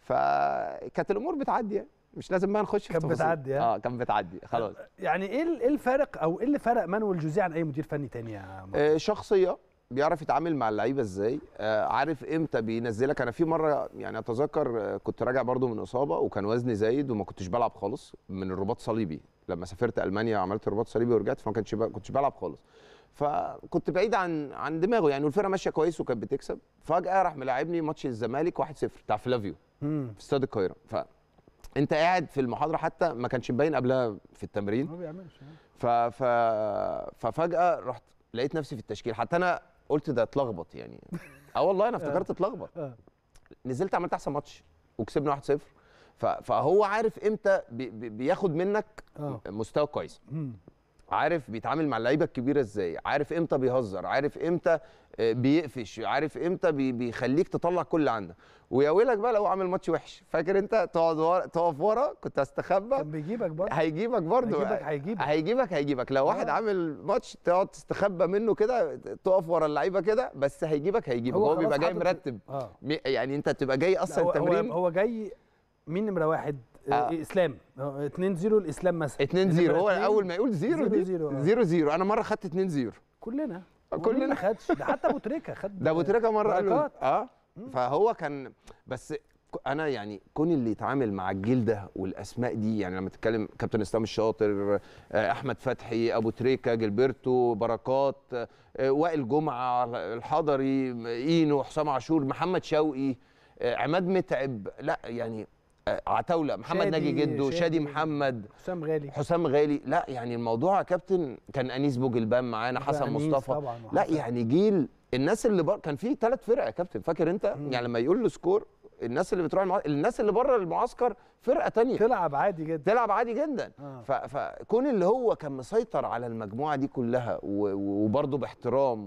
فكانت الامور بتعدي يعني مش لازم بقى نخش كانت بتعدي اه كانت بتعدي خلاص يعني ايه ايه الفرق او ايه اللي فرق مانويل جوزيه عن اي مدير فني تاني يا آه شخصيه بيعرف يتعامل مع اللعيبه ازاي آه عارف امتى بينزلك انا في مره يعني اتذكر آه، كنت راجع برده من اصابه وكان وزني زايد وما كنتش بلعب خالص من الرباط صليبي لما سافرت المانيا عملت الرباط صليبي ورجعت فما كنتش كنتش بلعب خالص فكنت بعيد عن عن دماغه يعني والفرقه ماشيه كويس وكانت بتكسب فجاه راح ملاعبني ماتش الزمالك 1-0 بتاع فلافيو في استاد القاهره انت قاعد في المحاضره حتى ما كانش مبين قبلها في التمرين ما بيعملش آه. ف... ف... ففجاه رحت لقيت نفسي في التشكيل حتى انا قلت ده اتلخبط يعني اه والله انا افتكرت آه. اتلخبط آه. نزلت عملت احسن ماتش وكسبنا 1-0 فهو عارف امتى بياخد منك مستوى كويس عارف بيتعامل مع اللعيبه الكبيره ازاي عارف امتى بيهزر عارف امتى آه، بيقفش عارف امتى بيخليك تطلع كل اللي عندك ويا ويلك بقى لو عامل ماتش وحش فاكر انت تقعد ورا تقف ورا كنت هستخبى كان بيجيبك برضه هيجيبك برضه هيجيبك هيجيبك هيجيبك هيجيبك لو آه. واحد عامل ماتش تقعد تستخبى منه كده تقف ورا اللعيبه كده بس هيجيبك هيجيبك هو, هو بيبقى جاي مرتب آه. يعني انت تبقى جاي اصلا التمرين هو, هو جاي مين نمره واحد آه. آه. اسلام 2 آه، 0 الاسلام مثلا 2 0 هو اول ما يقول 0 0 0 انا مره خدت 2 0 كلنا كلنا ما خدش ده حتى ابو تريكه خد ده ابو تريكه مره قال اه فهو كان بس انا يعني كون اللي يتعامل مع الجيل ده والاسماء دي يعني لما تتكلم كابتن اسلام الشاطر آه، احمد فتحي ابو تريكه جلبرتو بركات آه، وائل جمعه الحضري اينو حسام عاشور محمد شوقي آه، عماد متعب لا يعني آه، عتاوله محمد ناجي جده شادي, شادي محمد حسام غالي حسام غالي لا يعني الموضوع يا كابتن كان انيس بوجلبان معانا حسن مصطفى طبعاً لا يعني جيل الناس اللي بقى كان في ثلاث فرق يا كابتن فاكر انت مم. يعني لما يقول له سكور الناس اللي بتروح المعسكر الناس اللي بره المعسكر فرقه تانية تلعب عادي جدا تلعب عادي جدا آه. فكون اللي هو كان مسيطر على المجموعه دي كلها وبرده باحترام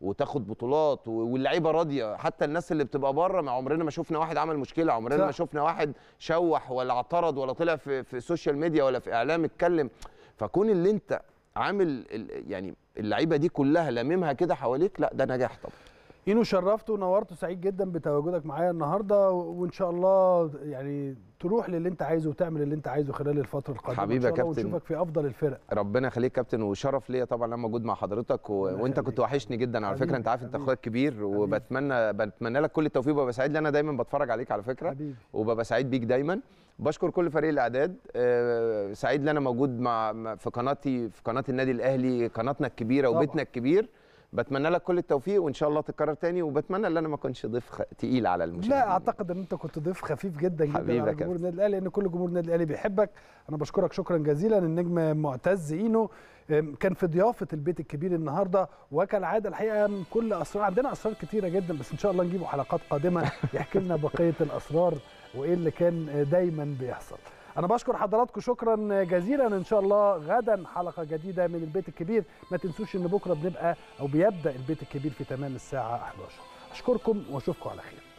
وتاخد بطولات واللعيبه راضيه حتى الناس اللي بتبقى بره ما عمرنا ما شفنا واحد عمل مشكله عمرنا ما شفنا واحد شوح ولا اعترض ولا طلع في في السوشيال ميديا ولا في اعلام اتكلم فكون اللي انت عامل يعني اللعيبه دي كلها لاممها كده حواليك لا ده نجاح طبعا اينو شرفته ونورته سعيد جدا بتواجدك معايا النهارده وان شاء الله يعني تروح للي انت عايزه وتعمل اللي انت عايزه خلال الفتره القادمه حبيبي يا كابتن ونشوفك في افضل الفرق ربنا يخليك كابتن وشرف ليا طبعا لما موجود مع حضرتك و... وانت كنت وحشني جدا على فكره انت عارف انت اخويا الكبير وبتمنى بتمنى لك كل التوفيق وببقى سعيد لان انا دايما بتفرج عليك على فكره حبيبي. وببقى سعيد بيك دايما بشكر كل فريق الاعداد آه، سعيد ان انا موجود مع في قناتي في قناه النادي الاهلي قناتنا الكبيره وبيتنا الكبير بتمنى لك كل التوفيق وان شاء الله تتكرر تاني وبتمنى ان انا ما اكونش ضيف تقيل على المشاهدين لا اعتقد ان انت كنت ضيف خفيف جدا جدا على جمهور النادي الاهلي لان كل جمهور النادي الاهلي بيحبك انا بشكرك شكرا جزيلا النجم معتز اينو كان في ضيافه البيت الكبير النهارده وكالعاده الحقيقه من كل اسرار عندنا اسرار كتيره جدا بس ان شاء الله نجيبه حلقات قادمه يحكي لنا بقيه الاسرار وايه اللي كان دايما بيحصل انا بشكر حضراتكم شكرا جزيلا ان شاء الله غدا حلقه جديده من البيت الكبير ما تنسوش ان بكره بنبقى او بيبدا البيت الكبير في تمام الساعه 11 اشكركم واشوفكم على خير